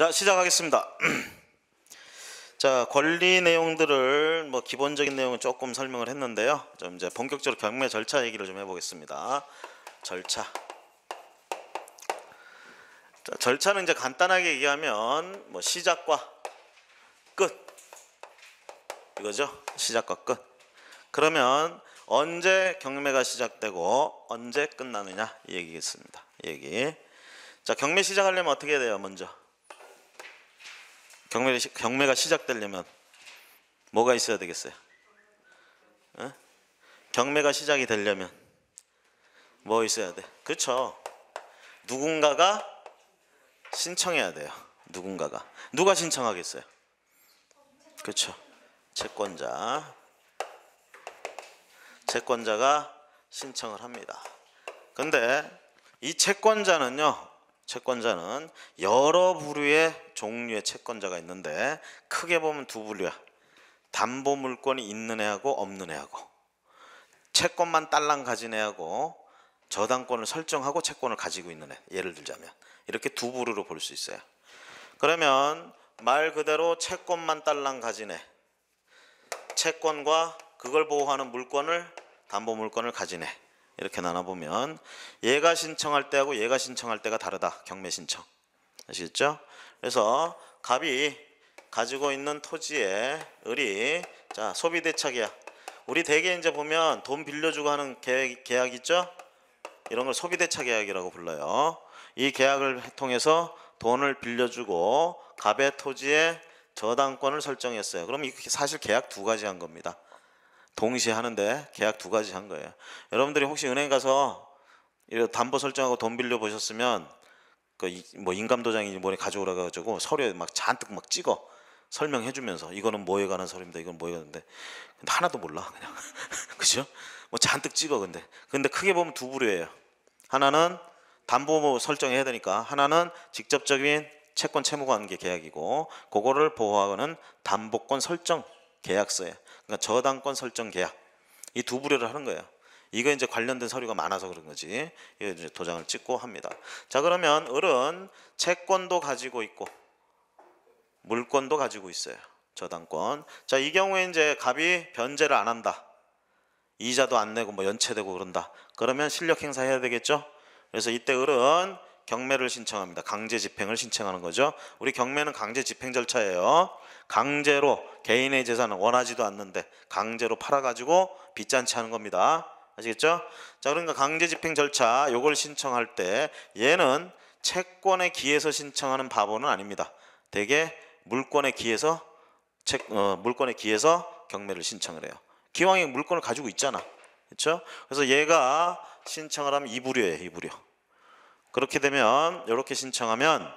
자, 시작하겠습니다. 자, 권리 내용들을 뭐 기본적인 내용을 조금 설명을 했는데요. 좀 이제 본격적으로 경매 절차 얘기를 좀 해보겠습니다. 절차. 자, 절차는 이제 간단하게 얘기하면 뭐 시작과 끝 이거죠. 시작과 끝. 그러면 언제 경매가 시작되고 언제 끝나느냐 얘기겠습니다. 얘기. 자 경매 시작하려면 어떻게 돼요 먼저? 경매, 경매가 시작되려면 뭐가 있어야 되겠어요? 어? 경매가 시작이 되려면 뭐 있어야 돼? 그렇죠. 누군가가 신청해야 돼요. 누군가가. 누가 신청하겠어요? 그렇죠. 채권자. 채권자가 신청을 합니다. 근데 이 채권자는요. 채권자는 여러 부류의 종류의 채권자가 있는데 크게 보면 두부류야 담보 물권이 있는 애하고 없는 애하고 채권만 딸랑 가진 애하고 저당권을 설정하고 채권을 가지고 있는 애 예를 들자면 이렇게 두 부류로 볼 수 있어요. 그러면 말 그대로 채권만 딸랑 가진 애 채권과 그걸 보호하는 물권을 담보 물권을 가진 애 이렇게 나눠보면 얘가 신청할 때하고 얘가 신청할 때가 다르다. 경매 신청. 아시겠죠? 그래서 갑이 가지고 있는 토지에 을이 자 소비 대차계야 우리 대개 이제 보면 돈 빌려주고 하는 계약, 계약 있죠? 이런 걸 소비 대차 계약이라고 불러요. 이 계약을 통해서 돈을 빌려주고 갑의 토지에 저당권을 설정했어요. 그럼 이게 사실 계약 두 가지 한 겁니다. 동시에 하는데 계약 두 가지 한 거예요. 여러분들이 혹시 은행 가서 이 담보 설정하고 돈 빌려 보셨으면 그뭐 인감도장이 뭐니 가져오라 가지고 서류에 막 잔뜩 막 찍어 설명해 주면서 이거는 뭐에 관한 서류입니다. 이건 뭐에 관한데 근데 하나도 몰라 그냥 그죠? 뭐 잔뜩 찍어 근데 근데 크게 보면 두 부류예요. 하나는 담보 설정해야 되니까 하나는 직접적인 채권 채무 관계 계약이고 그거를 보호하는 담보권 설정 계약서예요. 그러니까 저당권 설정 계약 이 두 부류를 하는 거예요. 이거 이제 관련된 서류가 많아서 그런 거지. 이제 도장을 찍고 합니다. 자 그러면 을은 채권도 가지고 있고 물권도 가지고 있어요. 저당권. 자 이 경우에 이제 갑이 변제를 안 한다. 이자도 안 내고 뭐 연체되고 그런다. 그러면 실력 행사해야 되겠죠. 그래서 이때 을은 경매를 신청합니다. 강제 집행을 신청하는 거죠. 우리 경매는 강제 집행 절차예요. 강제로 개인의 재산은 원하지도 않는데 강제로 팔아가지고 빚잔치 하는 겁니다. 아시겠죠? 자 그러니까 강제집행 절차 요걸 신청할 때 얘는 채권에 기해서 신청하는 바보는 아닙니다. 대개 물권에 기해서 채, 어, 물권에 기해서 경매를 신청을 해요. 기왕에 물권을 가지고 있잖아. 그렇죠? 그래서 얘가 신청을 하면 이부료에요 이부료. 그렇게 되면 이렇게 신청하면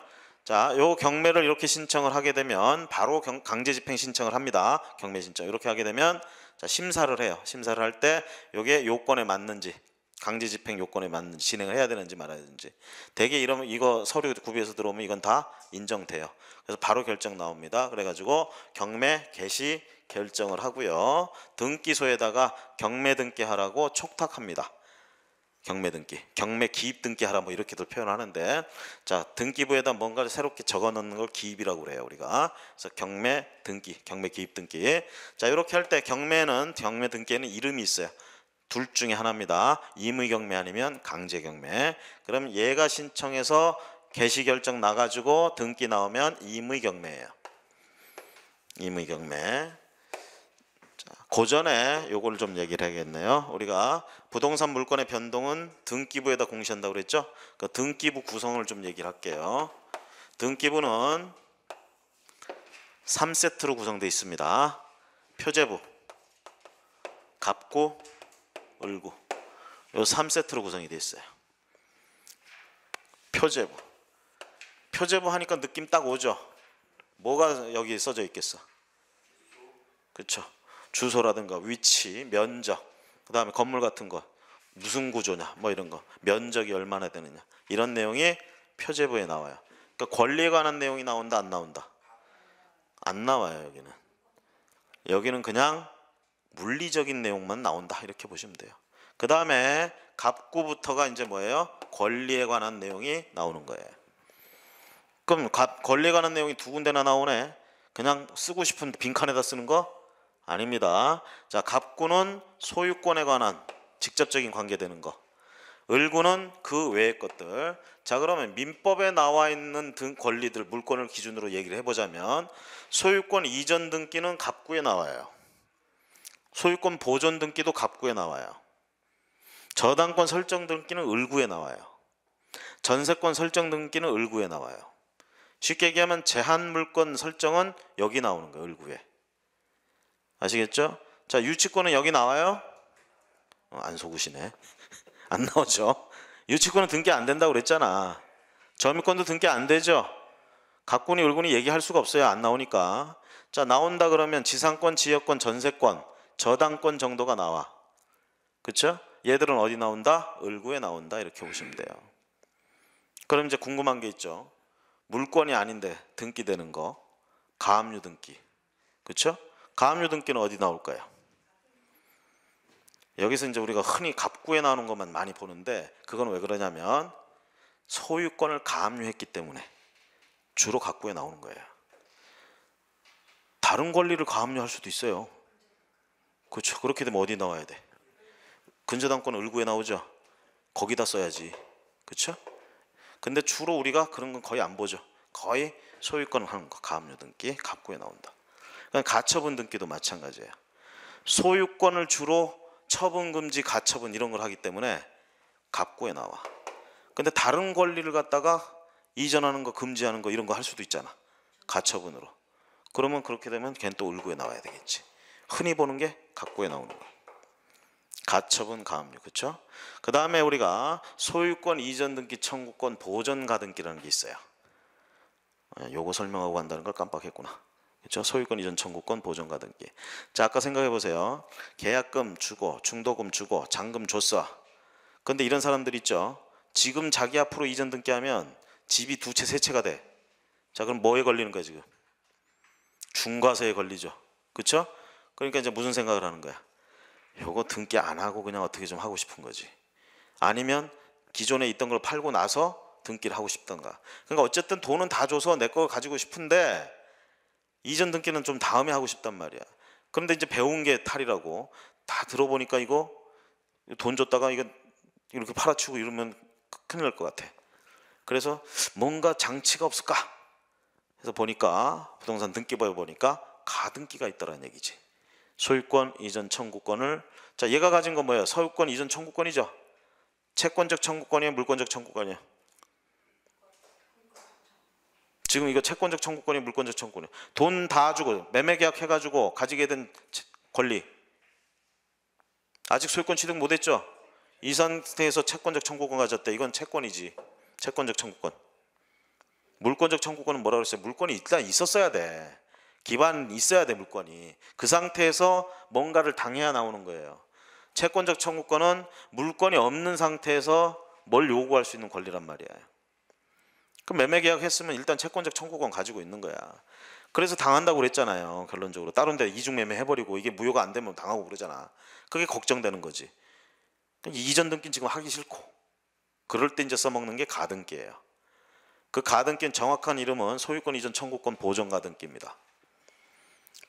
자, 요 경매를 이렇게 신청을 하게 되면 바로 경, 강제 집행 신청을 합니다. 경매 신청. 이렇게 하게 되면 자, 심사를 해요. 심사를 할 때 요게 요건에 맞는지 강제 집행 요건에 맞는지 진행을 해야 되는지 말아야 되는지 대개 이러면 이거 서류 구비해서 들어오면 이건 다 인정돼요. 그래서 바로 결정 나옵니다. 그래 가지고 경매 개시 결정을 하고요. 등기소에다가 경매 등기하라고 촉탁합니다. 경매 등기, 경매 기입 등기하라 뭐 이렇게들 표현하는데 자 등기부에다 뭔가를 새롭게 적어놓는 걸 기입이라고 그래요 우리가 그래서 경매 등기, 경매 기입 등기 자 이렇게 할 때 경매는 경매 등기에는 이름이 있어요 둘 중에 하나입니다 임의 경매 아니면 강제 경매 그럼 얘가 신청해서 개시 결정 나가지고 등기 나오면 임의 경매예요 임의 경매 그 전에 요걸 좀 얘기를 해야겠네요. 우리가 부동산 물건의 변동은 등기부에다 공시한다고 그랬죠? 그 등기부 구성을 좀 얘기를 할게요. 등기부는 3세트로 구성되어 있습니다. 표제부, 갑구, 을구 요 3세트로 구성이 되어 있어요. 표제부 표제부 하니까 느낌 딱 오죠? 뭐가 여기 써져 있겠어? 그렇죠? 주소라든가 위치, 면적, 그 다음에 건물 같은 거 무슨 구조냐 뭐 이런 거 면적이 얼마나 되느냐 이런 내용이 표제부에 나와요. 그러니까 권리에 관한 내용이 나온다 안 나온다 안 나와요 여기는 여기는 그냥 물리적인 내용만 나온다 이렇게 보시면 돼요. 그 다음에 갑구부터가 이제 뭐예요? 권리에 관한 내용이 나오는 거예요. 그럼 갑, 권리에 관한 내용이 두 군데나 나오네. 그냥 쓰고 싶은 빈칸에다 쓰는 거 아닙니다. 자, 갑구는 소유권에 관한 직접적인 관계 되는 거. 을구는 그 외의 것들. 자, 그러면 민법에 나와 있는 등 권리들, 물권을 기준으로 얘기를 해보자면 소유권 이전 등기는 갑구에 나와요. 소유권 보존 등기도 갑구에 나와요. 저당권 설정 등기는 을구에 나와요. 전세권 설정 등기는 을구에 나와요. 쉽게 얘기하면 제한 물권 설정은 여기 나오는 거예요. 을구에. 아시겠죠? 자, 유치권은 여기 나와요? 어, 안 속으시네. 안 나오죠? 유치권은 등기 안 된다고 그랬잖아. 점유권도 등기 안 되죠? 각군이 을군이 얘기할 수가 없어요. 안 나오니까. 자, 나온다 그러면 지상권, 지역권, 전세권, 저당권 정도가 나와. 그쵸 얘들은 어디 나온다? 을구에 나온다. 이렇게 보시면 돼요. 그럼 이제 궁금한 게 있죠. 물권이 아닌데 등기되는 거. 가압류 등기. 그쵸 가압류등기는 어디 나올까요? 여기서 이제 우리가 흔히 갑구에 나오는 것만 많이 보는데 그건 왜 그러냐면 소유권을 가압류했기 때문에 주로 갑구에 나오는 거예요. 다른 권리를 가압류할 수도 있어요. 그렇죠. 그렇게 되면 어디 나와야 돼? 근저당권 을구에 나오죠. 거기다 써야지. 그렇죠? 근데 주로 우리가 그런 건 거의 안 보죠. 거의 소유권 하는 거 가압류 등기 갑구에 나온다. 가처분 등기도 마찬가지예요. 소유권을 주로 처분 금지, 가처분 이런 걸 하기 때문에 갑고에 나와. 근데 다른 권리를 갖다가 이전하는 거 금지하는 거 이런 거 할 수도 있잖아. 가처분으로. 그러면 그렇게 되면 걘또 을구에 나와야 되겠지. 흔히 보는 게 갑고에 나오는 거. 가처분 가압류 그렇죠? 그 다음에 우리가 소유권 이전 등기 청구권 보전 가등기라는 게 있어요. 아, 요거 설명하고 간다는 걸 깜빡했구나. 그렇죠? 소유권 이전 청구권 보존가 등기. 자, 아까 생각해 보세요. 계약금 주고 중도금 주고 잔금 줬어. 근데 이런 사람들 있죠. 지금 자기 앞으로 이전 등기하면 집이 두 채, 세 채가 돼. 자, 그럼 뭐에 걸리는 거야, 지금? 중과세에 걸리죠. 그렇죠? 그러니까 이제 무슨 생각을 하는 거야? 요거 등기 안 하고 그냥 어떻게 좀 하고 싶은 거지. 아니면 기존에 있던 걸 팔고 나서 등기를 하고 싶던가. 그러니까 어쨌든 돈은 다 줘서 내 거 가지고 싶은데 이전 등기는 좀 다음에 하고 싶단 말이야. 그런데 이제 배운 게 탈이라고 다 들어보니까 이거 돈 줬다가 이거 이렇게 팔아치우고 이러면 큰일 날 것 같아. 그래서 뭔가 장치가 없을까? 해서 보니까 부동산 등기부에 보니까 가등기가 있다라는 얘기지. 소유권 이전 청구권을 자 얘가 가진 건 뭐예요? 소유권 이전 청구권이죠. 채권적 청구권이에요, 물권적 청구권이에요. 지금 이거 채권적 청구권이 물권적 청구권이 돈다 주고 매매계약 해가지고 가지게 된 권리 아직 소유권 취득 못했죠? 이 상태에서 채권적 청구권 가졌다. 이건 채권이지. 채권적 청구권. 물권적 청구권은 뭐라 그랬어요? 물권이 일단 있었어야 돼. 기반 있어야 돼 물권이. 그 상태에서 뭔가를 당해야 나오는 거예요. 채권적 청구권은 물권이 없는 상태에서 뭘 요구할 수 있는 권리란 말이에요. 그럼 매매 계약했으면 일단 채권적 청구권 가지고 있는 거야. 그래서 당한다고 그랬잖아요. 결론적으로 다른 데 이중 매매 해버리고 이게 무효가 안 되면 당하고 그러잖아. 그게 걱정되는 거지. 이전 등기 지금 하기 싫고 그럴 때 이제 써먹는 게 가등기예요. 그 가등기는 정확한 이름은 소유권 이전 청구권 보전 가등기입니다.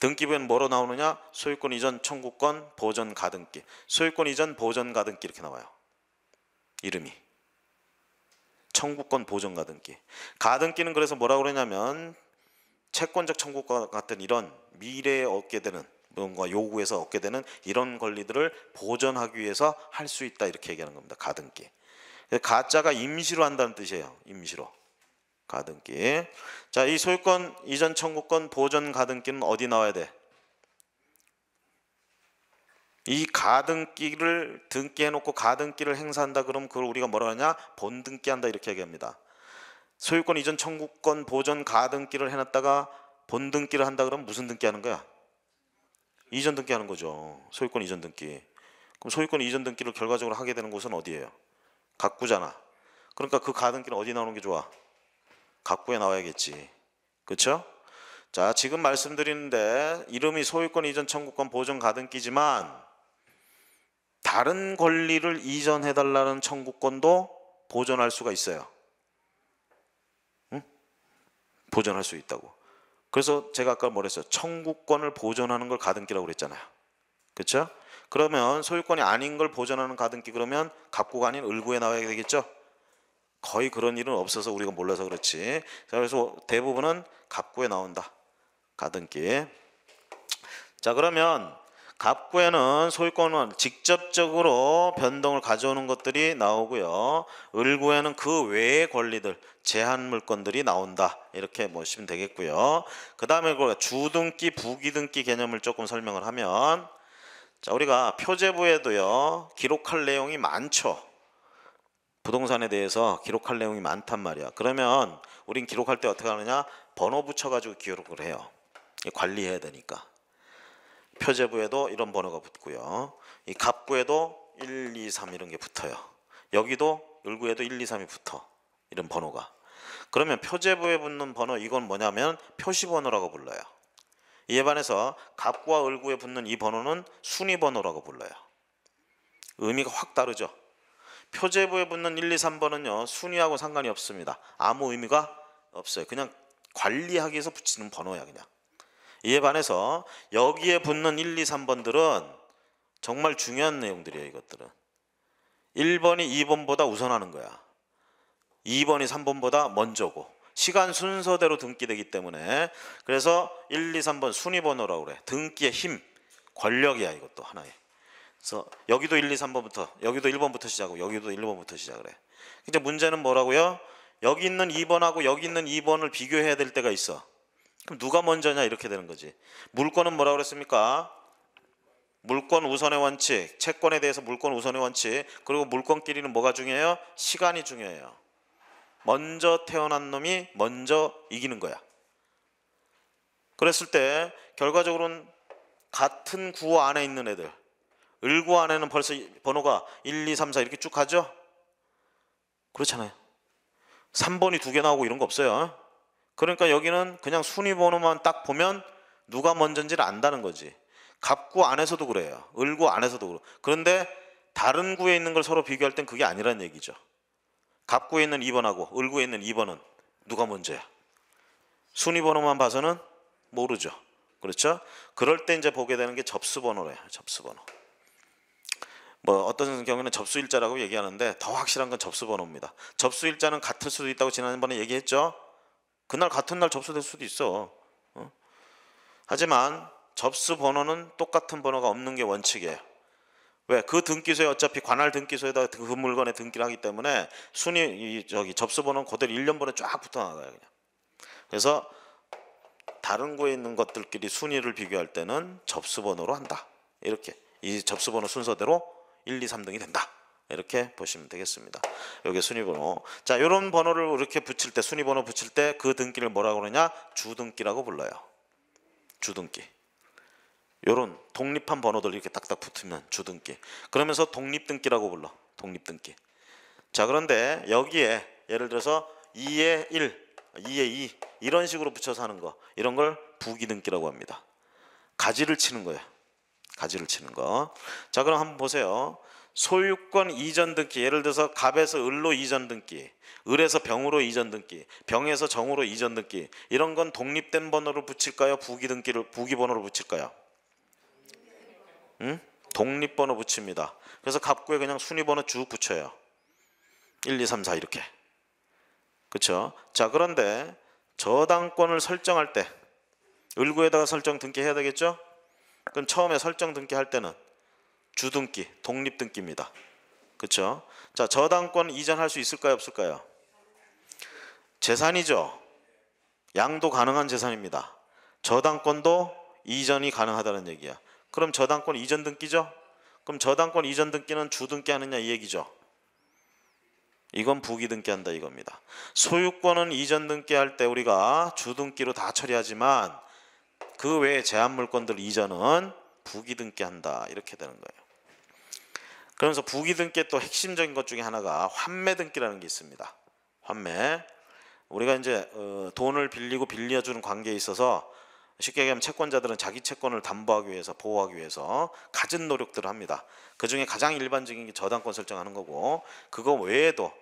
등기부에는 뭐로 나오느냐? 소유권 이전 청구권 보전 가등기. 소유권 이전 보전 가등기 이렇게 나와요. 이름이. 청구권 보존 가등기. 가등기는 그래서 뭐라고 그러냐면 채권적 청구권 같은 이런 미래에 얻게 되는 뭔가 요구에서 얻게 되는 이런 권리들을 보전하기 위해서 할 수 있다 이렇게 얘기하는 겁니다. 가등기. 가짜가 임시로 한다는 뜻이에요. 임시로. 가등기. 자, 이 소유권 이전 청구권 보전 가등기는 어디 나와야 돼? 이 가등기를 등기해놓고 가등기를 행사한다 그러면 그걸 우리가 뭐라 하냐 본등기한다 이렇게 얘기합니다. 소유권 이전 청구권 보전 가등기를 해놨다가 본등기를 한다 그러면 무슨 등기하는 거야? 이전 등기하는 거죠. 소유권 이전 등기. 그럼 소유권 이전 등기를 결과적으로 하게 되는 곳은 어디예요? 각구잖아. 그러니까 그 가등기는 어디 나오는 게 좋아? 각구에 나와야겠지. 그렇죠? 자 지금 말씀드리는데 이름이 소유권 이전 청구권 보전 가등기지만 다른 권리를 이전해달라는 청구권도 보존할 수가 있어요. 응? 보존할 수 있다고. 그래서 제가 아까 뭐랬어요? 청구권을 보존하는 걸 가등기라고 그랬잖아요. 그렇죠? 그러면 소유권이 아닌 걸 보존하는 가등기 그러면 갑고가 아닌 을구에 나와야 되겠죠? 거의 그런 일은 없어서 우리가 몰라서 그렇지. 그래서 대부분은 갑고에 나온다. 가등기. 자 그러면 갑구에는 소유권은 직접적으로 변동을 가져오는 것들이 나오고요. 을구에는 그 외의 권리들, 제한 물건들이 나온다. 이렇게 보시면 되겠고요. 그 다음에 주등기, 부기등기 개념을 조금 설명을 하면 자 우리가 표제부에도요. 기록할 내용이 많죠. 부동산에 대해서 기록할 내용이 많단 말이야. 그러면 우린 기록할 때 어떻게 하느냐? 번호 붙여가지고 기록을 해요. 관리해야 되니까. 표제부에도 이런 번호가 붙고요. 이 갑부에도 1, 2, 3 이런 게 붙어요. 여기도 을구에도 1, 2, 3이 붙어. 이런 번호가. 그러면 표제부에 붙는 번호 이건 뭐냐면 표시번호라고 불러요. 이에 반해서 갑과 을구에 붙는 이 번호는 순위번호라고 불러요. 의미가 확 다르죠. 표제부에 붙는 1, 2, 3번은요. 순위하고 상관이 없습니다. 아무 의미가 없어요. 그냥 관리하기 위해서 붙이는 번호야 그냥. 이에 반해서 여기에 붙는 1, 2, 3번들은 정말 중요한 내용들이에요 이것들은 1번이 2번보다 우선하는 거야 2번이 3번보다 먼저고 시간 순서대로 등기되기 때문에 그래서 1, 2, 3번 순위번호라고 그래 등기의 힘, 권력이야 이것도 하나의 그래서 여기도 1, 2, 3번부터 여기도 1번부터 시작하고 여기도 1번부터 시작을 해 근데 문제는 뭐라고요? 여기 있는 2번하고 여기 있는 2번을 비교해야 될 때가 있어 그럼 누가 먼저냐 이렇게 되는 거지. 물권은 뭐라 고 그랬습니까? 물권 우선의 원칙, 채권에 대해서 물권 우선의 원칙, 그리고 물권끼리는 뭐가 중요해요? 시간이 중요해요. 먼저 태어난 놈이 먼저 이기는 거야. 그랬을 때 결과적으로는 같은 구호 안에 있는 애들, 을구 안에는 벌써 번호가 1, 2, 3, 4 이렇게 쭉 가죠? 그렇잖아요. 3번이 두 개 나오고 이런 거 없어요. 그러니까 여기는 그냥 순위 번호만 딱 보면 누가 먼저인지를 안다는 거지. 갑구 안에서도 그래요. 을구 안에서도 그래요. 그런데 다른 구에 있는 걸 서로 비교할 땐 그게 아니란 얘기죠. 갑구에 있는 2번하고 을구에 있는 2번은 누가 먼저야? 순위 번호만 봐서는 모르죠. 그렇죠? 그럴 때 이제 보게 되는 게 접수 번호래요. 접수 번호. 뭐 어떤 경우에는 접수 일자라고 얘기하는데 더 확실한 건 접수 번호입니다. 접수 일자는 같을 수도 있다고 지난번에 얘기했죠. 그날 같은 날 접수될 수도 있어. 어? 하지만 접수 번호는 똑같은 번호가 없는 게 원칙이에요. 왜? 그 등기소에 어차피 관할 등기소에다 그 물건에 등기를 하기 때문에 순위 저기 접수 번호는 그대로 1년 번호 쫙 붙어 나가요, 그냥. 그래서 다른 곳에 있는 것들끼리 순위를 비교할 때는 접수 번호로 한다. 이렇게 이 접수 번호 순서대로 1, 2, 3등이 된다. 이렇게 보시면 되겠습니다. 여기 순위번호. 자, 이런 번호를 이렇게 붙일 때 순위번호 붙일 때 그 등기를 뭐라고 그러냐? 주등기라고 불러요. 주등기. 요런 독립한 번호들 이렇게 딱딱 붙으면 주등기. 그러면서 독립등기라고 불러. 독립등기. 자, 그런데 여기에 예를 들어서 2에 1, 2에 2 이런 식으로 붙여서 하는 거. 이런 걸 부기등기라고 합니다. 가지를 치는 거예요. 가지를 치는 거. 자, 그럼 한번 보세요. 소유권 이전 등기 예를 들어서 갑에서 을로 이전 등기 을에서 병으로 이전 등기 병에서 정으로 이전 등기 이런 건 독립된 번호를 붙일까요? 부기 등기를 부기 번호로 붙일까요? 응? 독립 번호 붙입니다. 그래서 갑구에 그냥 순위 번호 쭉 붙여요. 1, 2, 3, 4 이렇게. 그렇죠? 자, 그런데 저당권을 설정할 때 을구에다가 설정 등기해야 되겠죠? 그럼 처음에 설정 등기할 때는 주등기, 독립등기입니다. 그렇죠? 자, 저당권 이전할 수 있을까요, 없을까요? 재산이죠. 양도 가능한 재산입니다. 저당권도 이전이 가능하다는 얘기야. 그럼 저당권 이전 등기죠? 그럼 저당권 이전 등기는 주등기 하느냐 이 얘기죠. 이건 부기 등기한다 이겁니다. 소유권은 이전 등기할 때 우리가 주등기로 다 처리하지만 그 외에 제한물건들 이전은 부기 등기한다 이렇게 되는 거예요. 그러면서 부기등께 또 핵심적인 것 중에 하나가 환매등기라는 게 있습니다. 환매. 우리가 이제 어, 돈을 빌리고 빌려주는 관계에 있어서 쉽게 얘기하면 채권자들은 자기 채권을 담보하기 위해서 보호하기 위해서 갖은 노력들을 합니다. 그중에 가장 일반적인 게 저당권 설정하는 거고 그거 외에도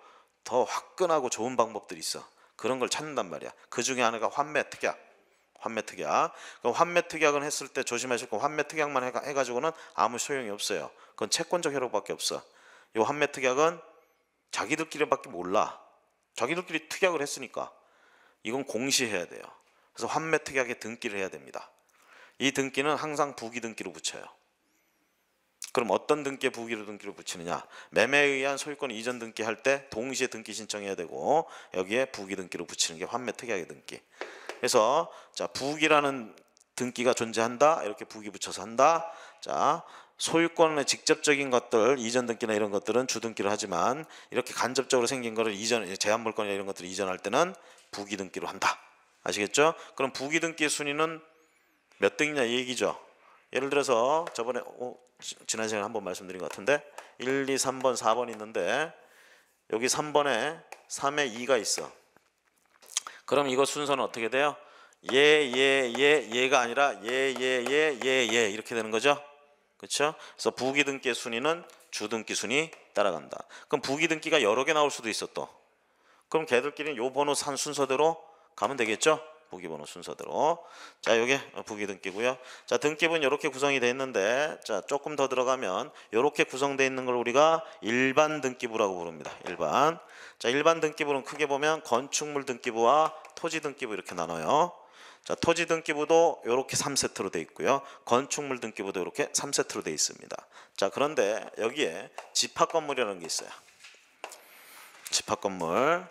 더 화끈하고 좋은 방법들이 있어. 그런 걸 찾는단 말이야. 그중에 하나가 환매 특약. 환매특약. 그럼 환매특약은 했을 때 조심하실 거 환매특약만 해가, 지고는 아무 소용이 없어요. 그건 채권적 효력밖에 없어. 이 환매특약은 자기들끼리밖에 몰라. 자기들끼리 특약을 했으니까 이건 공시해야 돼요. 그래서 환매특약에 등기를 해야 됩니다. 이 등기는 항상 부기 등기로 붙여요. 그럼 어떤 등기에 부기로 등기를 붙이느냐 매매에 의한 소유권 이전 등기할 때 동시에 등기 신청해야 되고 여기에 부기 등기로 붙이는 게 환매 특약의 등기 그래서 자 부기라는 등기가 존재한다. 이렇게 부기 붙여서 한다. 자 소유권의 직접적인 것들 이전 등기나 이런 것들은 주등기를 하지만 이렇게 간접적으로 생긴 것을 이전 제한물권이나 이런 것들을 이전할 때는 부기 등기로 한다. 아시겠죠? 그럼 부기 등기 의 순위는 몇 등이냐 이 얘기죠. 예를 들어서 저번에 오, 어, 지난 시간에 한번 말씀드린 것 같은데 1, 2, 3번, 4번 있는데 여기 3번에 3에 2가 있어. 그럼 이거 순서는 어떻게 돼요? 예, 예, 예, 예가 아니라 예, 예, 예, 예, 예 이렇게 되는 거죠. 그렇죠? 그래서 부기등기 순위는 주등기 순위 따라간다. 그럼 부기등기가 여러 개 나올 수도 있어 또. 그럼 걔들끼리는 요 번호 산 순서대로 가면 되겠죠? 부기 번호 순서대로 자 요게 부기 등기고요 자등기부는 이렇게 구성이 되어 있는데 자 조금 더 들어가면 이렇게 구성되어 있는 걸 우리가 일반 등기부라고 부릅니다 일반 자 일반 등기부는 크게 보면 건축물 등기부와 토지 등기부 이렇게 나눠요 자 토지 등기부도 이렇게 3세트로 되어 있고요 건축물 등기부도 이렇게 3세트로 되어 있습니다 자 그런데 여기에 집합건물이라는 게 있어요 집합건물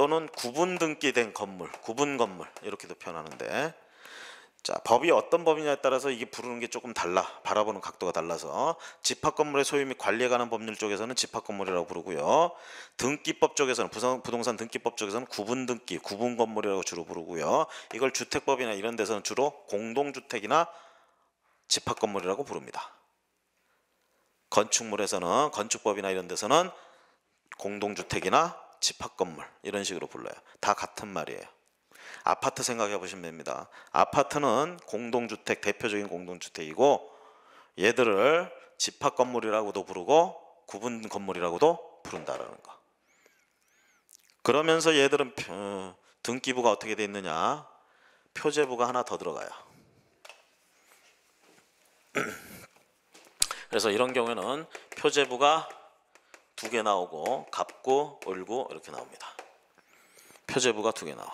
또는 구분 등기된 건물, 구분 건물 이렇게도 표현하는데 자 법이 어떤 법이냐에 따라서 이게 부르는 게 조금 달라 바라보는 각도가 달라서 집합건물의 소유 및 관리에 관한 법률 쪽에서는 집합건물이라고 부르고요 등기법 쪽에서는 부산, 부동산 등기법 쪽에서는 구분등기 구분건물이라고 주로 부르고요 이걸 주택법이나 이런 데서는 주로 공동주택이나 집합건물이라고 부릅니다 건축물에서는 건축법이나 이런 데서는 공동주택이나 집합 건물 이런 식으로 불러요. 다 같은 말이에요. 아파트 생각해 보시면 됩니다. 아파트는 공동주택 대표적인 공동주택이고 얘들을 집합 건물이라고도 부르고 구분 건물이라고도 부른다라는 거. 그러면서 얘들은 어, 등기부가 어떻게 돼 있느냐? 표제부가 하나 더 들어가요. 그래서 이런 경우에는 표제부가 두개 나오고 갚고 얼고 이렇게 나옵니다. 표제부가 두 개 나와.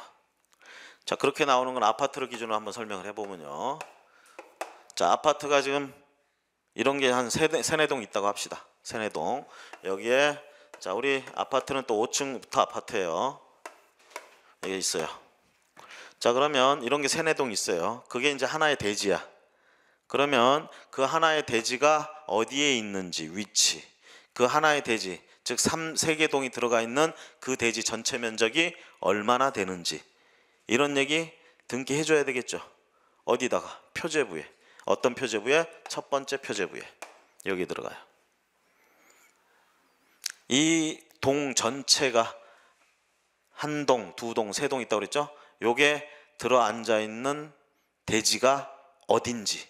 자 그렇게 나오는 건 아파트를 기준으로 한번 설명을 해보면요. 자 아파트가 지금 이런 게 한 세네 동 있다고 합시다. 세네 동 여기에 자 우리 아파트는 또 5층부터 아파트예요. 여기 있어요. 자 그러면 이런 게 세네 동 있어요. 그게 이제 하나의 대지야. 그러면 그 하나의 대지가 어디에 있는지 위치 그 하나의 대지 즉 3, 세계 동이 들어가 있는 그 대지 전체 면적이 얼마나 되는지 이런 얘기 등기해 줘야 되겠죠. 어디다가? 표제부에. 어떤 표제부에? 첫 번째 표제부에. 여기 들어가요. 이 동 전체가 한 동, 두 동, 세 동 있다고 그랬죠? 요게 들어 앉아 있는 대지가 어딘지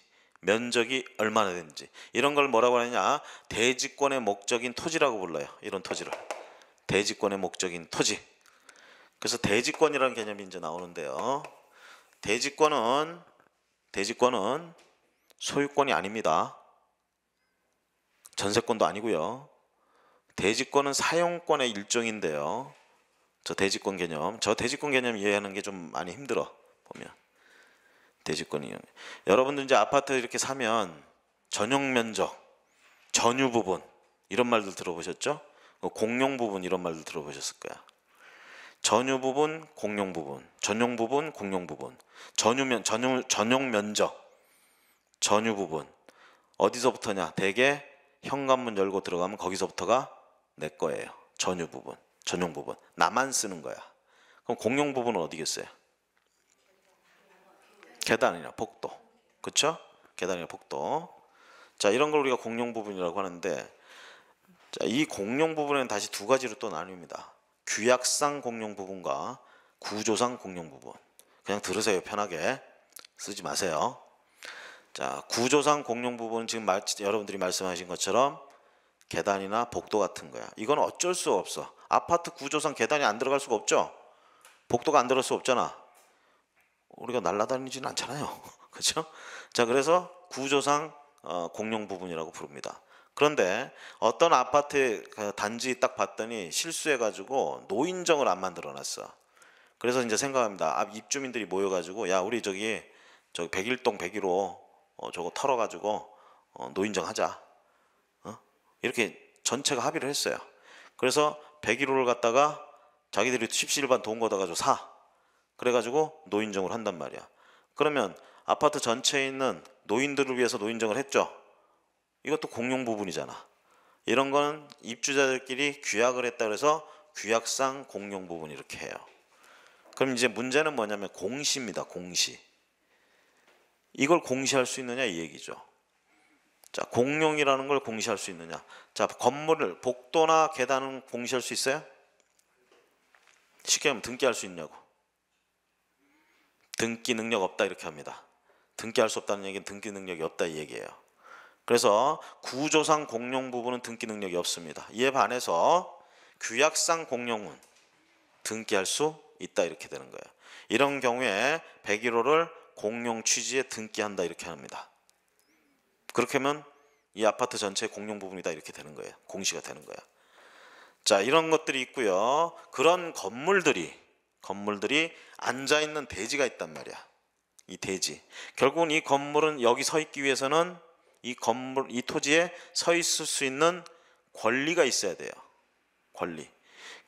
면적이 얼마나 되는지 이런 걸 뭐라고 하느냐 대지권의 목적인 토지라고 불러요 이런 토지를 대지권의 목적인 토지 그래서 대지권이라는 개념이 이제 나오는데요 대지권은 대지권은 소유권이 아닙니다 전세권도 아니고요 대지권은 사용권의 일종인데요 저 대지권 개념 저 대지권 개념 이해하는 게 좀 많이 힘들어 보면 대지권 이용. 여러분들 이제 아파트 이렇게 사면 전용 면적, 전유 부분 이런 말들 들어보셨죠? 뭐 공용 부분 이런 말들 들어보셨을 거야. 전유 부분, 공용 부분, 전용 부분, 공용 부분, 전유면 전용 전용 면적, 전유 부분 어디서부터냐? 대개 현관문 열고 들어가면 거기서부터가 내 거예요. 전유 부분, 전용 부분 나만 쓰는 거야. 그럼 공용 부분은 어디겠어요? 계단이나 복도. 그쵸? 계단이나 복도. 자, 이런 걸 우리가 공용 부분이라고 하는데 자, 이 공용 부분은 다시 두 가지로 또 나뉩니다. 규약상 공용 부분과 구조상 공용 부분. 그냥 들으세요. 편하게. 쓰지 마세요. 자, 구조상 공용 부분은 지금 말, 여러분들이 말씀하신 것처럼 계단이나 복도 같은 거야. 이건 어쩔 수 없어. 아파트 구조상 계단이 안 들어갈 수가 없죠. 복도가 안 들어갈 수 없잖아. 우리가 날아다니지는 않잖아요. 그렇죠? 자, 그래서 구조상 어, 공용 부분이라고 부릅니다. 그런데 어떤 아파트 그 단지 딱 봤더니 실수해가지고 노인정을 안 만들어놨어. 그래서 이제 생각합니다. 앞 입주민들이 모여가지고 야 우리 저기 저 101동 101호 어, 저거 털어가지고 어, 노인정 하자. 어? 이렇게 전체가 합의를 했어요. 그래서 101호를 갖다가 자기들이 십시일반 돈 걷어가지고 사. 그래가지고 노인정을 한단 말이야. 그러면 아파트 전체에 있는 노인들을 위해서 노인정을 했죠. 이것도 공용 부분이잖아. 이런 거는 입주자들끼리 규약을 했다 그래서 규약상 공용 부분 이렇게 해요. 그럼 이제 문제는 뭐냐면 공시입니다. 공시. 이걸 공시할 수 있느냐 이 얘기죠. 자, 공용이라는 걸 공시할 수 있느냐. 자, 건물을 복도나 계단은 공시할 수 있어요? 쉽게 하면 등기할 수 있냐고. 등기 능력 없다 이렇게 합니다. 등기할 수 없다는 얘기는 등기 능력이 없다 이 얘기예요. 그래서 구조상 공용 부분은 등기 능력이 없습니다. 이에 반해서 규약상 공용은 등기할 수 있다 이렇게 되는 거예요. 이런 경우에 101호를 공용 취지에 등기한다 이렇게 합니다. 그렇게 하면 이 아파트 전체 공용 부분이다 이렇게 되는 거예요. 공시가 되는 거예요. 자 이런 것들이 있고요. 그런 건물들이 건물들이 앉아 있는 대지가 있단 말이야. 이 대지. 결국은 이 건물은 여기 서 있기 위해서는 이 건물 이 토지에 서 있을 수 있는 권리가 있어야 돼요. 권리.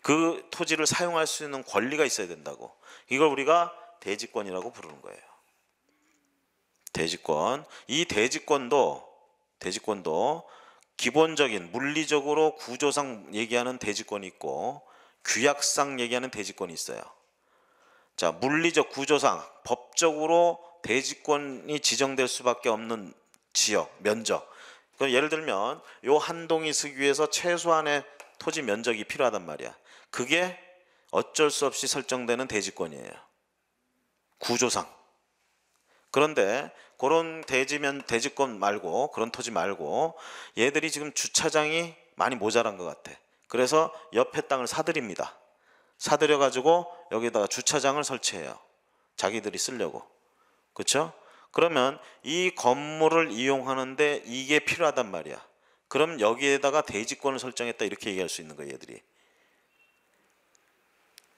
그 토지를 사용할 수 있는 권리가 있어야 된다고. 이걸 우리가 대지권이라고 부르는 거예요. 대지권. 이 대지권도 대지권도 기본적인 물리적으로 구조상 얘기하는 대지권이 있고 규약상 얘기하는 대지권이 있어요. 자, 물리적 구조상 법적으로 대지권이 지정될 수밖에 없는 지역, 면적. 그럼 예를 들면 요한 동이 쓰기 위해서 최소한의 토지 면적이 필요하단 말이야. 그게 어쩔 수 없이 설정되는 대지권이에요. 구조상. 그런데 그런 대지면 대지권 말고 그런 토지 말고 얘들이 지금 주차장이 많이 모자란 것 같아. 그래서 옆에 땅을 사들입니다. 사들여 가지고 여기다가 주차장을 설치해요. 자기들이 쓰려고. 그렇죠? 그러면 이 건물을 이용하는데 이게 필요하단 말이야. 그럼 여기에다가 대지권을 설정했다 이렇게 얘기할 수 있는 거예요, 얘들이.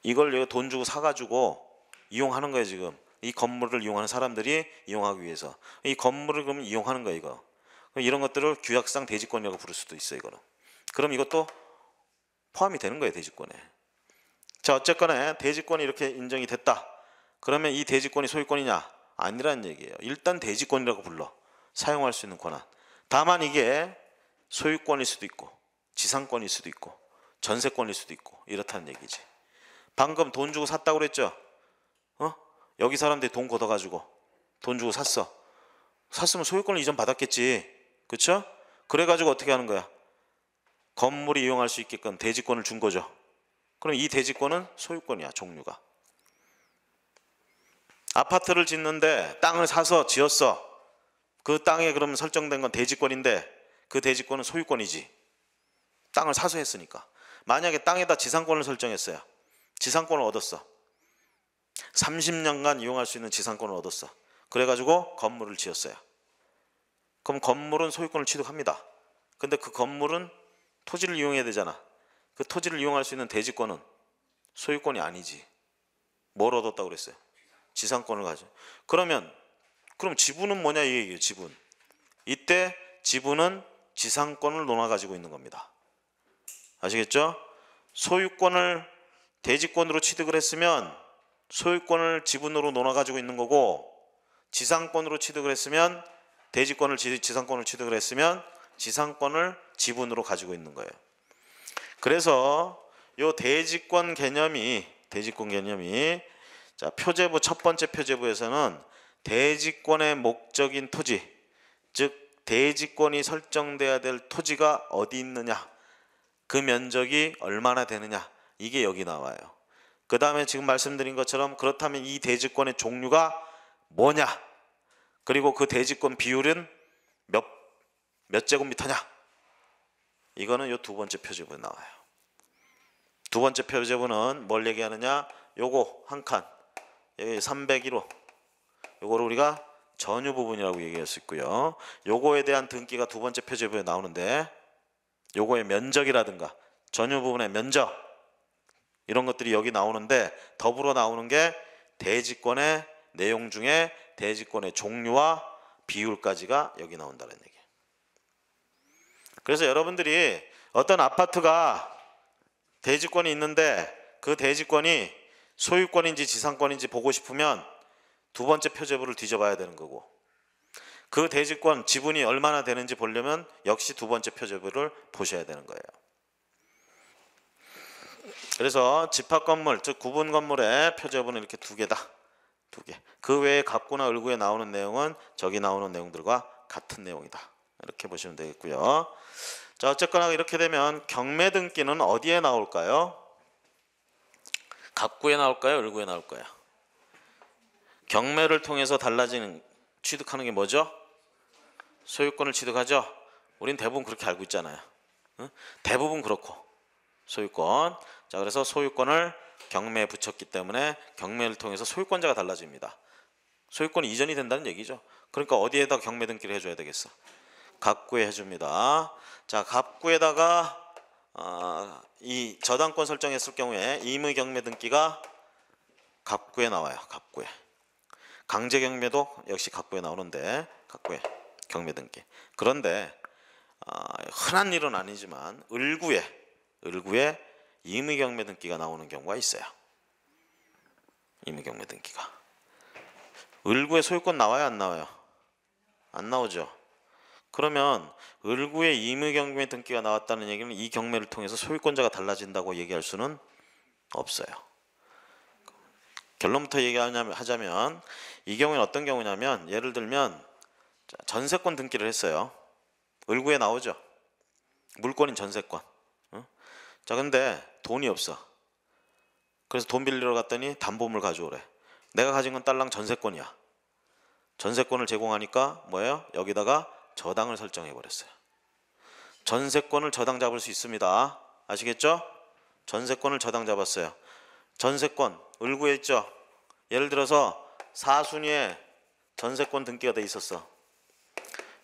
이걸 돈 주고 사가지고 이용하는 거예요, 지금. 이 건물을 이용하는 사람들이 이용하기 위해서. 이 건물을 그럼 이용하는 거예요, 이거. 이런 것들을 규약상 대지권이라고 부를 수도 있어요, 이거는. 그럼 이것도 포함이 되는 거예요, 대지권에. 자 어쨌거나 대지권이 이렇게 인정이 됐다. 그러면 이 대지권이 소유권이냐? 아니라는 얘기예요. 일단 대지권이라고 불러. 사용할 수 있는 권한. 다만 이게 소유권일 수도 있고 지상권일 수도 있고 전세권일 수도 있고 이렇다는 얘기지. 방금 돈 주고 샀다고 그랬죠? 어? 여기 사람들이 돈 걷어가지고 돈 주고 샀어. 샀으면 소유권을 이전 받았겠지. 그쵸? 그래가지고 어떻게 하는 거야? 건물이 이용할 수 있게끔 대지권을 준 거죠. 그럼 이 대지권은 소유권이야 종류가. 아파트를 짓는데 땅을 사서 지었어. 그 땅에 그러면 설정된 건 대지권인데 그 대지권은 소유권이지. 땅을 사서 했으니까. 만약에 땅에다 지상권을 설정했어요. 지상권을 얻었어. 30년간 이용할 수 있는 지상권을 얻었어. 그래가지고 건물을 지었어요. 그럼 건물은 소유권을 취득합니다. 근데 그 건물은 토지를 이용해야 되잖아. 그 토지를 이용할 수 있는 대지권은 소유권이 아니지. 뭘 얻었다고 그랬어요? 지상권을 가져. 그러면 그럼 지분은 뭐냐 이 얘기예요. 지분. 이때 지분은 지상권을 논아 가지고 있는 겁니다. 아시겠죠? 소유권을 대지권으로 취득을 했으면 소유권을 지분으로 논아 가지고 있는 거고 지상권으로 취득을 했으면 대지권을 지상권을 취득을 했으면 지상권을 지분으로 가지고 있는 거예요. 그래서 요 대지권 개념이 대지권 개념이 자 표제부 첫 번째 표제부에서는 대지권의 목적인 토지 즉 대지권이 설정돼야 될 토지가 어디 있느냐 그 면적이 얼마나 되느냐 이게 여기 나와요 그 다음에 지금 말씀드린 것처럼 그렇다면 이 대지권의 종류가 뭐냐 그리고 그 대지권 비율은 몇, 몇 제곱미터냐 이거는 요두 번째 표제부에 나와요. 두 번째 표제부는 뭘 얘기하느냐? 요거 한 칸. 여기 301호. 요거를 우리가 전유 부분이라고 얘기할 수 있고요. 요거에 대한 등기가 두 번째 표제부에 나오는데 요거의 면적이라든가 전유 부분의 면적 이런 것들이 여기 나오는데 더불어 나오는 게 대지권의 내용 중에 대지권의 종류와 비율까지가 여기 나온다는 얘기. 그래서 여러분들이 어떤 아파트가 대지권이 있는데 그 대지권이 소유권인지 지상권인지 보고 싶으면 두 번째 표제부를 뒤져봐야 되는 거고 그 대지권 지분이 얼마나 되는지 보려면 역시 두 번째 표제부를 보셔야 되는 거예요. 그래서 집합 건물 즉 구분 건물의 표제부는 이렇게 두 개다. 두 개. 그 외에 갑구나 을구에 나오는 내용은 저기 나오는 내용들과 같은 내용이다. 이렇게 보시면 되겠고요. 자, 어쨌거나 이렇게 되면 경매 등기는 어디에 나올까요? 각구에 나올까요? 을구에 나올까요? 경매를 통해서 달라지는 취득하는 게 뭐죠? 소유권을 취득하죠. 우린 대부분 그렇게 알고 있잖아요. 응? 대부분 그렇고 소유권. 자, 그래서 소유권을 경매에 붙였기 때문에 경매를 통해서 소유권자가 달라집니다. 소유권이 이전이 된다는 얘기죠. 그러니까 어디에다 경매 등기를 해줘야 되겠어? 각구에 해줍니다. 자, 갑구에다가 어, 이 저당권 설정했을 경우에 임의 경매 등기가 갑구에 나와요. 갑구에. 강제 경매도 역시 갑구에 나오는데 갑구에 경매 등기. 그런데 어, 흔한 일은 아니지만 을구에 을구에 임의 경매 등기가 나오는 경우가 있어요. 임의 경매 등기가. 을구에 소유권 나와요, 안 나와요? 안 나오죠. 그러면 을구의 임의경매 등기가 나왔다는 얘기는 이 경매를 통해서 소유권자가 달라진다고 얘기할 수는 없어요. 결론부터 얘기하자면 이 경우에는 어떤 경우냐면 예를 들면 전세권 등기를 했어요. 을구에 나오죠. 물권인 전세권. 자 근데 돈이 없어. 그래서 돈 빌리러 갔더니 담보물 가져오래. 내가 가진 건 딸랑 전세권이야. 전세권을 제공하니까 뭐예요? 여기다가 저당을 설정해 버렸어요. 전세권을 저당 잡을 수 있습니다. 아시겠죠? 전세권을 저당 잡았어요. 전세권 을구했죠 예를 들어서 4순위에 전세권 등기가 돼 있었어.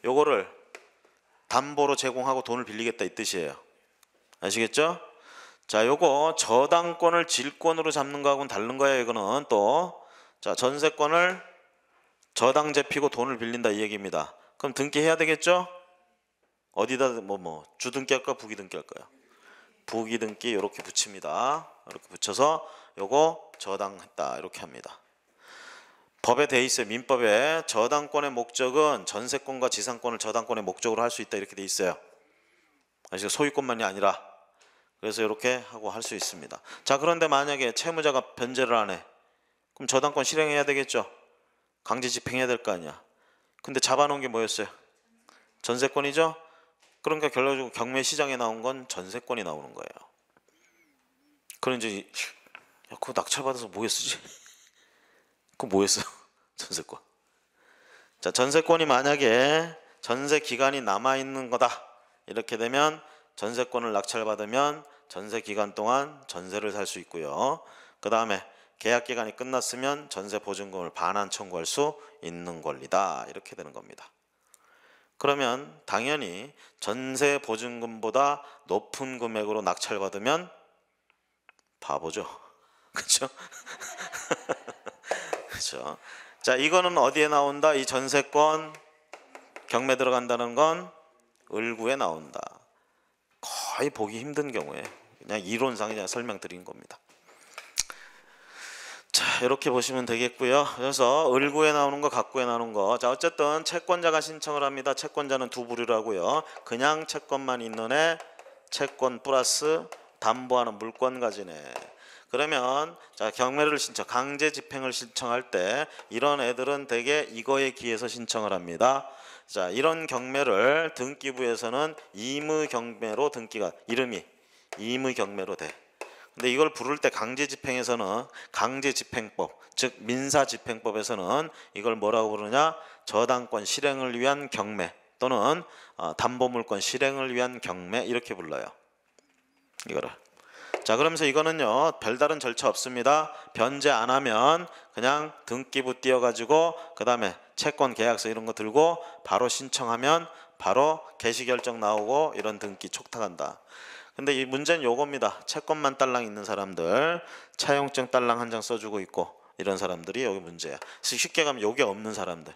요거를 담보로 제공하고 돈을 빌리겠다 이 뜻이에요. 아시겠죠? 자, 요거 저당권을 질권으로 잡는 거하고는 다른 거예요. 이거는 또 자, 전세권을 저당 잡히고 돈을 빌린다 이 얘기입니다. 그럼 등기해야 되겠죠? 어디다 뭐뭐 뭐, 주등기 할까 부기등기 할까요? 부기등기 이렇게 붙입니다. 이렇게 붙여서 요거 저당했다 이렇게 합니다. 법에 돼 있어요. 민법에 저당권의 목적은 전세권과 지상권을 저당권의 목적으로 할 수 있다 이렇게 돼 있어요. 아직 소유권만이 아니라 그래서 이렇게 하고 할 수 있습니다. 자 그런데 만약에 채무자가 변제를 안 해. 그럼 저당권 실행해야 되겠죠. 강제 집행해야 될 거 아니야. 근데 잡아놓은 게 뭐였어요? 전세권이죠? 그러니까 결론적으로 경매 시장에 나온 건 전세권이 나오는 거예요. 그런지 야, 그거 낙찰받아서 뭐에 쓰지? 그거 뭐에 어 전세권. 자, 전세권이 만약에 전세 기간이 남아 있는 거다. 이렇게 되면 전세권을 낙찰받으면 전세 기간 동안 전세를 살 수 있고요. 그 다음에 계약 기간이 끝났으면 전세 보증금을 반환 청구할 수 있는 권리다. 이렇게 되는 겁니다. 그러면 당연히 전세 보증금보다 높은 금액으로 낙찰받으면 바보죠. 그렇죠? 그렇죠? 자, 이거는 어디에 나온다? 이 전세권 경매 들어간다는 건 을구에 나온다. 거의 보기 힘든 경우에 그냥 이론상 그냥 설명드린 겁니다. 자 이렇게 보시면 되겠고요. 그래서 을구에 나오는 거, 갑구에 나오는 거. 자 어쨌든 채권자가 신청을 합니다. 채권자는 두 부류라고요. 그냥 채권만 있는 애, 채권 플러스 담보하는 물권 가진 애. 그러면 자 경매를 신청, 강제 집행을 신청할 때 이런 애들은 대개 이거에 기해서 신청을 합니다. 자 이런 경매를 등기부에서는 임의 경매로 등기가 이름이 임의 경매로 돼. 근데 이걸 부를 때 강제 집행에서는 강제 집행법, 즉 민사 집행법에서는 이걸 뭐라고 부르냐? 저당권 실행을 위한 경매 또는 어, 담보물권 실행을 위한 경매 이렇게 불러요. 이거를. 자 그러면서 이거는요 별다른 절차 없습니다 변제 안 하면 그냥 등기부 띄어가지고 그 다음에 채권 계약서 이런 거 들고 바로 신청하면 바로 개시 결정 나오고 이런 등기 촉탁한다 근데 이 문제는 요겁니다. 채권만 딸랑 있는 사람들, 차용증 딸랑 한 장 써주고 있고 이런 사람들이 여기 문제야. 쉽게 가면 요게 없는 사람들.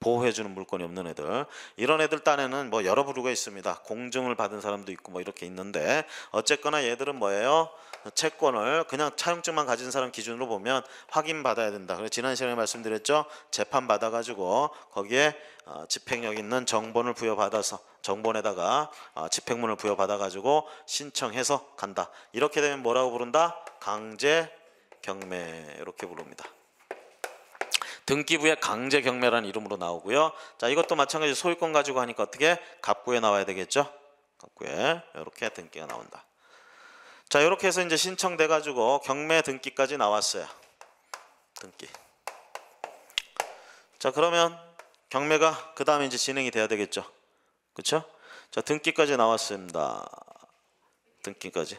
보호해주는 물건이 없는 애들 이런 애들 딴에는 뭐 여러 부류가 있습니다 공증을 받은 사람도 있고 뭐 이렇게 있는데 어쨌거나 얘들은 뭐예요 채권을 그냥 차용증만 가진 사람 기준으로 보면 확인받아야 된다 그래서 지난 시간에 말씀드렸죠 재판 받아가지고 거기에 어, 집행력 있는 정본을 부여받아서 정본에다가 어, 집행문을 부여받아가지고 신청해서 간다 이렇게 되면 뭐라고 부른다 강제 경매 이렇게 부릅니다 등기부에 강제 경매라는 이름으로 나오고요. 자, 이것도 마찬가지 소유권 가지고 하니까 어떻게 갑구에 나와야 되겠죠? 갑구에 이렇게 등기가 나온다. 자, 이렇게 해서 이제 신청돼 가지고 경매 등기까지 나왔어요. 등기. 자, 그러면 경매가 그다음에 이제 진행이 돼야 되겠죠. 그쵸 자, 등기까지 나왔습니다. 등기까지.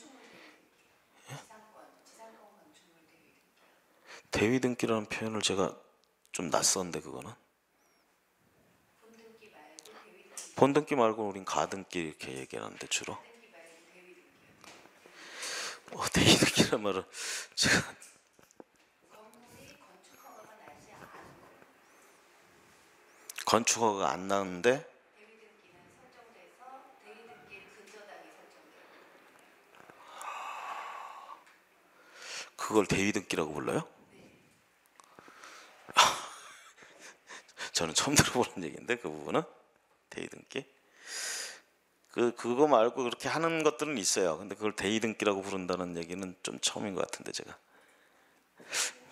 대위 등기라는 표현을 제가 좀 낯선데 그거는 본등기 말고 우린 가등기 이렇게 얘기하는데 주로 어, 대위 등기란 말은 제가 건축허가 안 나는데 그걸 대위등기라고 불러요? 저는 처음 들어보는 얘기인데 그 부분은 대이등기. 그 그거 말고 그렇게 하는 것들은 있어요. 근데 그걸 대이등기라고 부른다는 얘기는 좀 처음인 것 같은데 제가.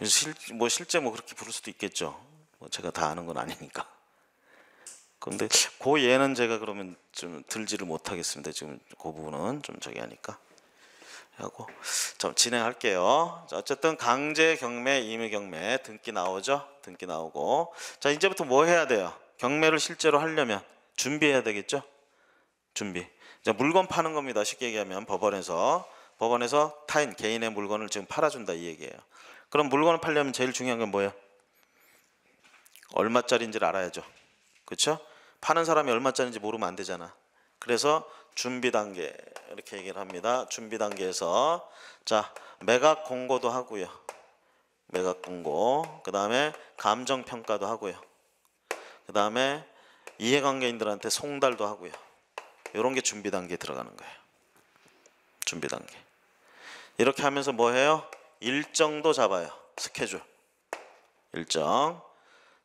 실, 뭐 실제 뭐 그렇게 부를 수도 있겠죠. 뭐 제가 다 아는 건 아니니까. 그런데 그 예는 제가 그러면 좀 들지를 못하겠습니다. 지금 그 부분은 좀 저기 하니까. 하고 좀 진행할게요. 자, 어쨌든 강제 경매, 임의 경매 등기 나오죠? 등기 나오고 자 이제부터 뭐 해야 돼요? 경매를 실제로 하려면 준비해야 되겠죠? 준비. 이제 물건 파는 겁니다. 쉽게 얘기하면 법원에서 법원에서 타인 개인의 물건을 지금 팔아준다 이 얘기예요. 그럼 물건을 팔려면 제일 중요한 건 뭐예요? 얼마짜리인지를 알아야죠. 그렇죠? 파는 사람이 얼마짜리인지 모르면 안 되잖아. 그래서 준비 단계 이렇게 얘기를 합니다. 준비 단계에서 자 매각 공고도 하고요. 매각 공고 그 다음에 감정 평가도 하고요. 그 다음에 이해관계인들한테 송달도 하고요. 이런 게 준비 단계에 들어가는 거예요. 준비 단계. 이렇게 하면서 뭐 해요? 일정도 잡아요. 스케줄. 일정.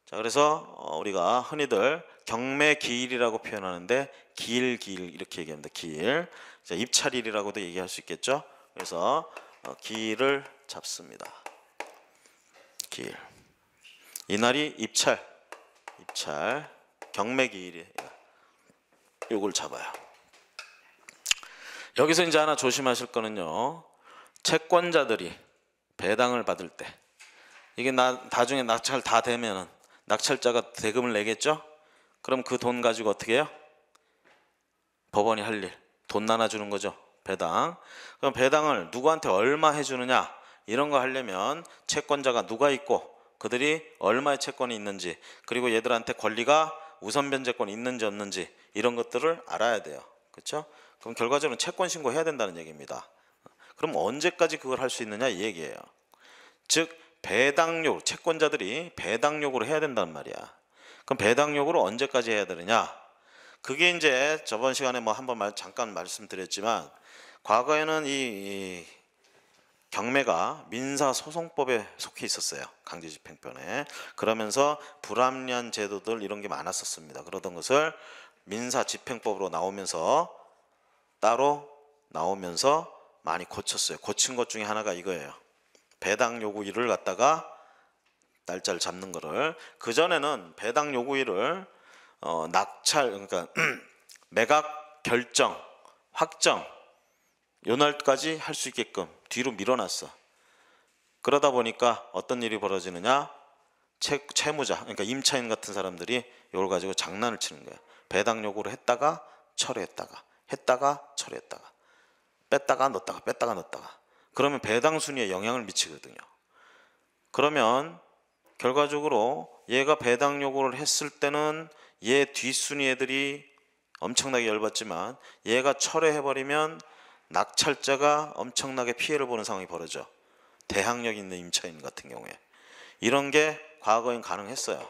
자, 그래서 어, 우리가 흔히들 경매 기일이라고 표현하는데 기일 기일 이렇게 얘기합니다. 기일. 자, 입찰일이라고도 얘기할 수 있겠죠. 그래서 어, 기일을 잡습니다. 기일. 이날이 입찰. 입찰. 경매 기일이에요. 요걸 잡아요. 여기서 이제 하나 조심하실 거는요. 채권자들이 배당을 받을 때 이게 나, 나중에 낙찰 다 되면은 낙찰자가 대금을 내겠죠? 그럼 그 돈 가지고 어떻게 해요? 법원이 할 일, 돈 나눠주는 거죠. 배당. 그럼 배당을 누구한테 얼마 해주느냐? 이런 거 하려면 채권자가 누가 있고 그들이 얼마의 채권이 있는지 그리고 얘들한테 권리가 우선 변제권이 있는지 없는지 이런 것들을 알아야 돼요. 그렇죠? 그럼 결과적으로 채권 신고해야 된다는 얘기입니다. 그럼 언제까지 그걸 할 수 있느냐 이 얘기예요. 즉 배당료 채권자들이 배당요구를 해야 된단 말이야. 그럼 배당력으로 언제까지 해야 되느냐? 그게 이제 저번 시간에 뭐 한번 말, 잠깐 말씀드렸지만 과거에는 이, 이 경매가 민사소송법에 속해 있었어요. 강제집행편에. 그러면서 불합리한 제도들 이런 게 많았었습니다. 그러던 것을 민사집행법으로 나오면서 따로 나오면서 많이 고쳤어요. 고친 것 중에 하나가 이거예요. 배당 요구일을 갖다가 날짜를 잡는 거를 그 전에는 배당 요구일을 어, 낙찰 그러니까 매각 결정 확정 요 날까지 할 수 있게끔 뒤로 밀어놨어. 그러다 보니까 어떤 일이 벌어지느냐? 채, 채무자, 그러니까 임차인 같은 사람들이 이걸 가지고 장난을 치는 거야. 배당 요구를 했다가 철회했다가 했다가 철회했다가 뺐다가 넣었다가 뺐다가 넣었다가 그러면 배당 순위에 영향을 미치거든요. 그러면 결과적으로 얘가 배당 요구를 했을 때는 얘 뒷순위 애들이 엄청나게 열받지만 얘가 철회해버리면 낙찰자가 엄청나게 피해를 보는 상황이 벌어져 대항력 있는 임차인 같은 경우에 이런 게 과거엔 가능했어요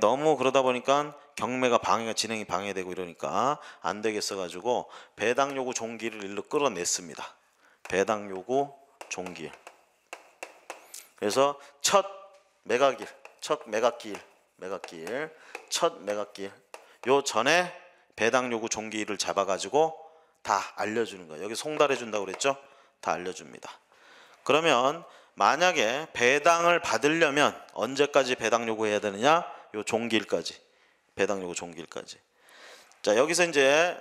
너무 그러다 보니까 경매가 방해가 진행이 방해되고 이러니까 안 되겠어 가지고 배당 요구 종기를 일로 끌어냈습니다 배당 요구 종기 그래서 첫 매각일, 첫 매각기일, 매각기일, 첫 매각기일. 요 전에 배당 요구 종기일을 잡아가지고 다 알려주는 거예요. 여기 송달해 준다고 그랬죠? 다 알려줍니다. 그러면 만약에 배당을 받으려면 언제까지 배당 요구해야 되느냐? 요 종기일까지. 배당 요구 종기일까지. 자, 여기서 이제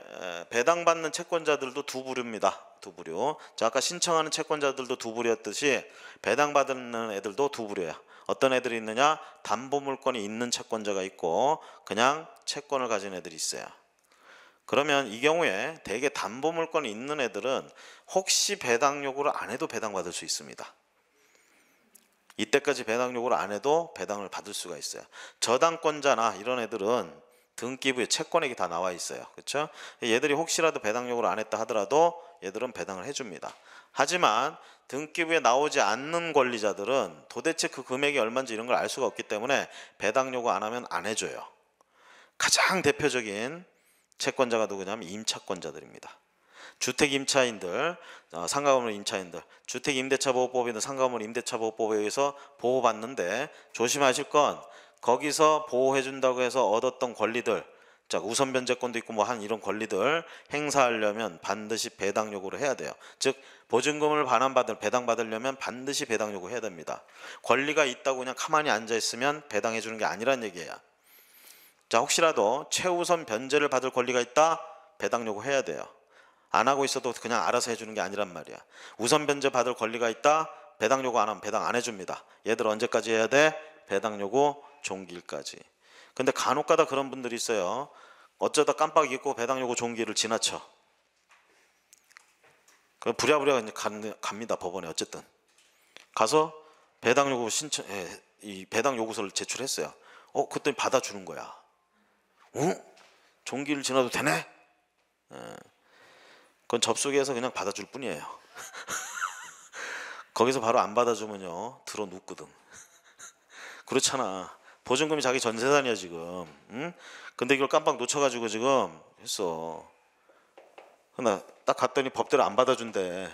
배당 받는 채권자들도 두 부류입니다. 두 부류. 자, 아까 신청하는 채권자들도 두 부류였듯이 배당 받는 애들도 두 부류야. 어떤 애들이 있느냐 담보물권이 있는 채권자가 있고 그냥 채권을 가진 애들이 있어요 그러면 이 경우에 대개 담보물권이 있는 애들은 혹시 배당 요구를 안 해도 배당받을 수 있습니다 이때까지 배당 요구를 안 해도 배당을 받을 수가 있어요 저당권자나 이런 애들은 등기부에 채권액이 다 나와 있어요 그렇죠 얘들이 혹시라도 배당 요구를 안 했다 하더라도 얘들은 배당을 해줍니다 하지만 등기부에 나오지 않는 권리자들은 도대체 그 금액이 얼마인지 이런 걸 알 수가 없기 때문에 배당 요구 안 하면 안 해줘요. 가장 대표적인 채권자가 누구냐면 임차권자들입니다. 주택 임차인들, 어, 상가건물 임차인들, 주택 임대차 보호법이나 상가건물 임대차 보호법에 의해서 보호받는데 조심하실 건 거기서 보호해준다고 해서 얻었던 권리들 자, 우선 변제권도 있고 뭐 한 이런 권리들 행사하려면 반드시 배당 요구를 해야 돼요. 즉 보증금을 반환받을 배당 받으려면 반드시 배당 요구해야 됩니다. 권리가 있다고 그냥 가만히 앉아 있으면 배당해 주는 게 아니란 얘기예요. 자, 혹시라도 최우선 변제를 받을 권리가 있다 배당 요구해야 돼요. 안 하고 있어도 그냥 알아서 해주는 게 아니란 말이야. 우선 변제 받을 권리가 있다 배당 요구 안 하면 배당 안 해줍니다. 얘들 언제까지 해야 돼? 배당 요구 종기일까지. 근데 간혹가다 그런 분들이 있어요. 어쩌다 깜빡 잊고 배당 요구 종기를 지나쳐. 그럼 부랴부랴 갑니다 법원에 어쨌든 가서 배당 요구 신청 예, 이 배당 요구서를 제출했어요. 어 그랬더니 받아주는 거야. 어? 종기를 지나도 되네? 예. 그건 접속해서 그냥 받아줄 뿐이에요. 거기서 바로 안 받아주면요 들어 눕거든. 그렇잖아. 보증금이 자기 전세단이야 지금. 응? 근데 이걸 깜빡 놓쳐가지고 지금 했어. 그러나 딱 갔더니 법대로 안 받아준대.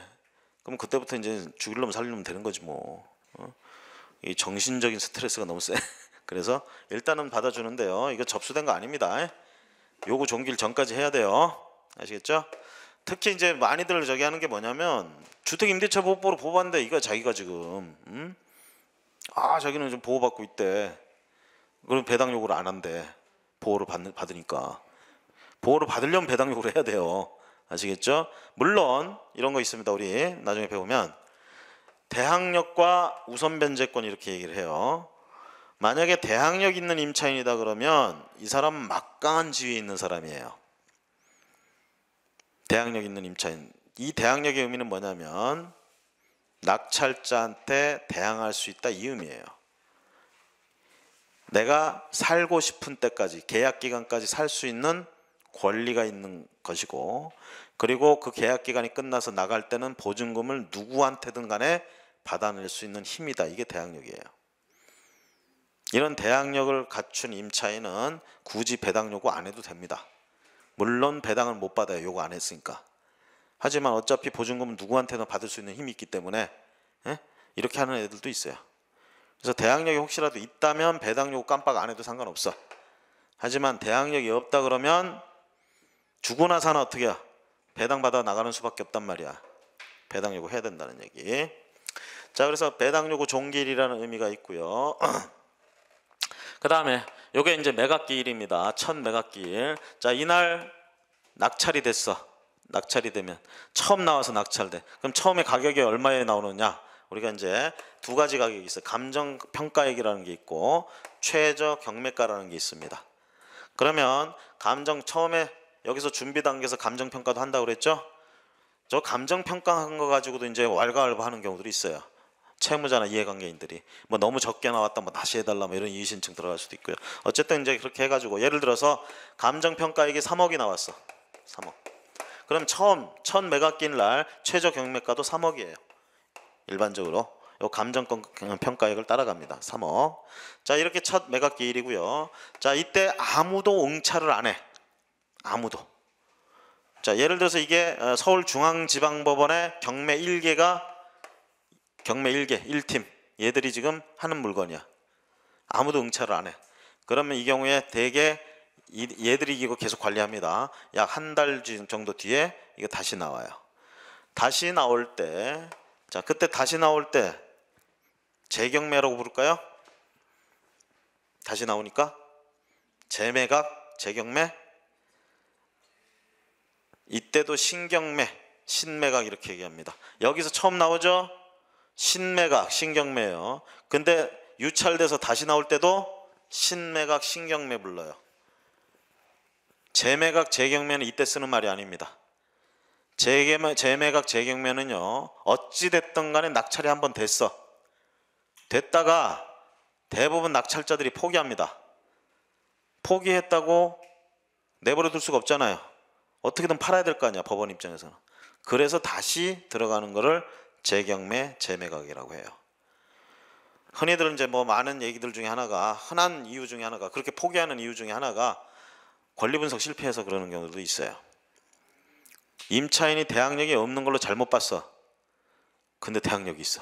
그럼 그때부터 이제 죽일놈 살리면 되는 거지 뭐. 어? 이 정신적인 스트레스가 너무 세. 그래서 일단은 받아주는데요. 이거 접수된 거 아닙니다. 요구 종길 전까지 해야 돼요. 아시겠죠? 특히 이제 많이들 저기 하는 게 뭐냐면 주택임대차 보호법으로 보호받는데 이거 자기가 지금 음? 아 자기는 좀 보호받고 있대. 그럼 배당 요구를 안 한대. 보호를 받, 받으니까. 보호를 받으려면 배당 요구를 해야 돼요. 아시겠죠? 물론 이런 거 있습니다. 우리 나중에 배우면 대항력과 우선 변제권 이렇게 얘기를 해요. 만약에 대항력 있는 임차인이다 그러면 이 사람 막강한 지위에 있는 사람이에요. 대항력 있는 임차인. 이 대항력의 의미는 뭐냐면 낙찰자한테 대항할 수 있다 이 의미예요. 내가 살고 싶은 때까지 계약 기간까지 살 수 있는 권리가 있는 것이고 그리고 그 계약 기간이 끝나서 나갈 때는 보증금을 누구한테든 간에 받아낼 수 있는 힘이다. 이게 대항력이에요. 이런 대항력을 갖춘 임차인은 굳이 배당 요구 안 해도 됩니다. 물론 배당을 못 받아요. 요구 안 했으니까. 하지만 어차피 보증금은 누구한테나 받을 수 있는 힘이 있기 때문에 에? 예? 이렇게 하는 애들도 있어요. 그래서 대항력이 혹시라도 있다면 배당 요구 깜빡 안 해도 상관없어. 하지만 대항력이 없다 그러면 주거나 사나 어떻게 야 배당 받아 나가는 수밖에 없단 말이야. 배당 요구 해야 된다는 얘기. 자 그래서 배당 요구 종길이라는 의미가 있고요. 그 다음에 요게 이제 매각기일입니다. 첫 매각기일. 자 이날 낙찰이 됐어. 낙찰이 되면 처음 나와서 낙찰돼. 그럼 처음에 가격이 얼마에 나오느냐? 우리가 이제 두 가지 가격이 있어요. 감정 평가액이라는 게 있고 최저 경매가라는 게 있습니다. 그러면 감정 처음에 여기서 준비 단계에서 감정 평가도 한다고 그랬죠? 저 감정 평가한 거 가지고도 이제 왈가왈부 하는 경우들이 있어요. 채무자나 이해관계인들이 뭐 너무 적게 나왔다 뭐 다시 해달라 뭐 이런 이의신청 들어갈 수도 있고요. 어쨌든 이제 그렇게 해가지고 예를 들어서 감정평가액이 3억이 나왔어. 3억. 그럼 처음 첫 매각기일 날 최저 경매가도 3억이에요. 일반적으로 요 감정권 평가액을 따라갑니다. 3억. 자 이렇게 첫 매각 기일이고요. 자 이때 아무도 응찰을 안 해. 아무도. 자 예를 들어서 이게 어, 서울중앙지방법원의 경매 1개가 경매 1개 1팀 얘들이 지금 하는 물건이야. 아무도 응찰을 안 해. 그러면 이 경우에 대개 얘들이 이거 계속 관리합니다. 약 한 달 정도 뒤에 이거 다시 나와요. 다시 나올 때 자, 그때 다시 나올 때 재경매라고 부를까요? 다시 나오니까 재매각, 재경매 이때도 신경매, 신매각 이렇게 얘기합니다. 여기서 처음 나오죠? 신매각, 신경매예요. 근데 유찰돼서 다시 나올 때도 신매각, 신경매 불러요. 재매각, 재경매는 이때 쓰는 말이 아닙니다. 재개매, 재매각 재경매는요 어찌됐든 간에 낙찰이 한 번 됐어 됐다가 대부분 낙찰자들이 포기합니다 포기했다고 내버려 둘 수가 없잖아요 어떻게든 팔아야 될 거 아니야 법원 입장에서는 그래서 다시 들어가는 거를 재경매 재매각이라고 해요 흔히들 이제 뭐 많은 얘기들 중에 하나가 흔한 이유 중에 하나가 그렇게 포기하는 이유 중에 하나가 권리분석 실패해서 그러는 경우도 있어요 임차인이 대항력이 없는 걸로 잘못 봤어. 근데 대항력이 있어.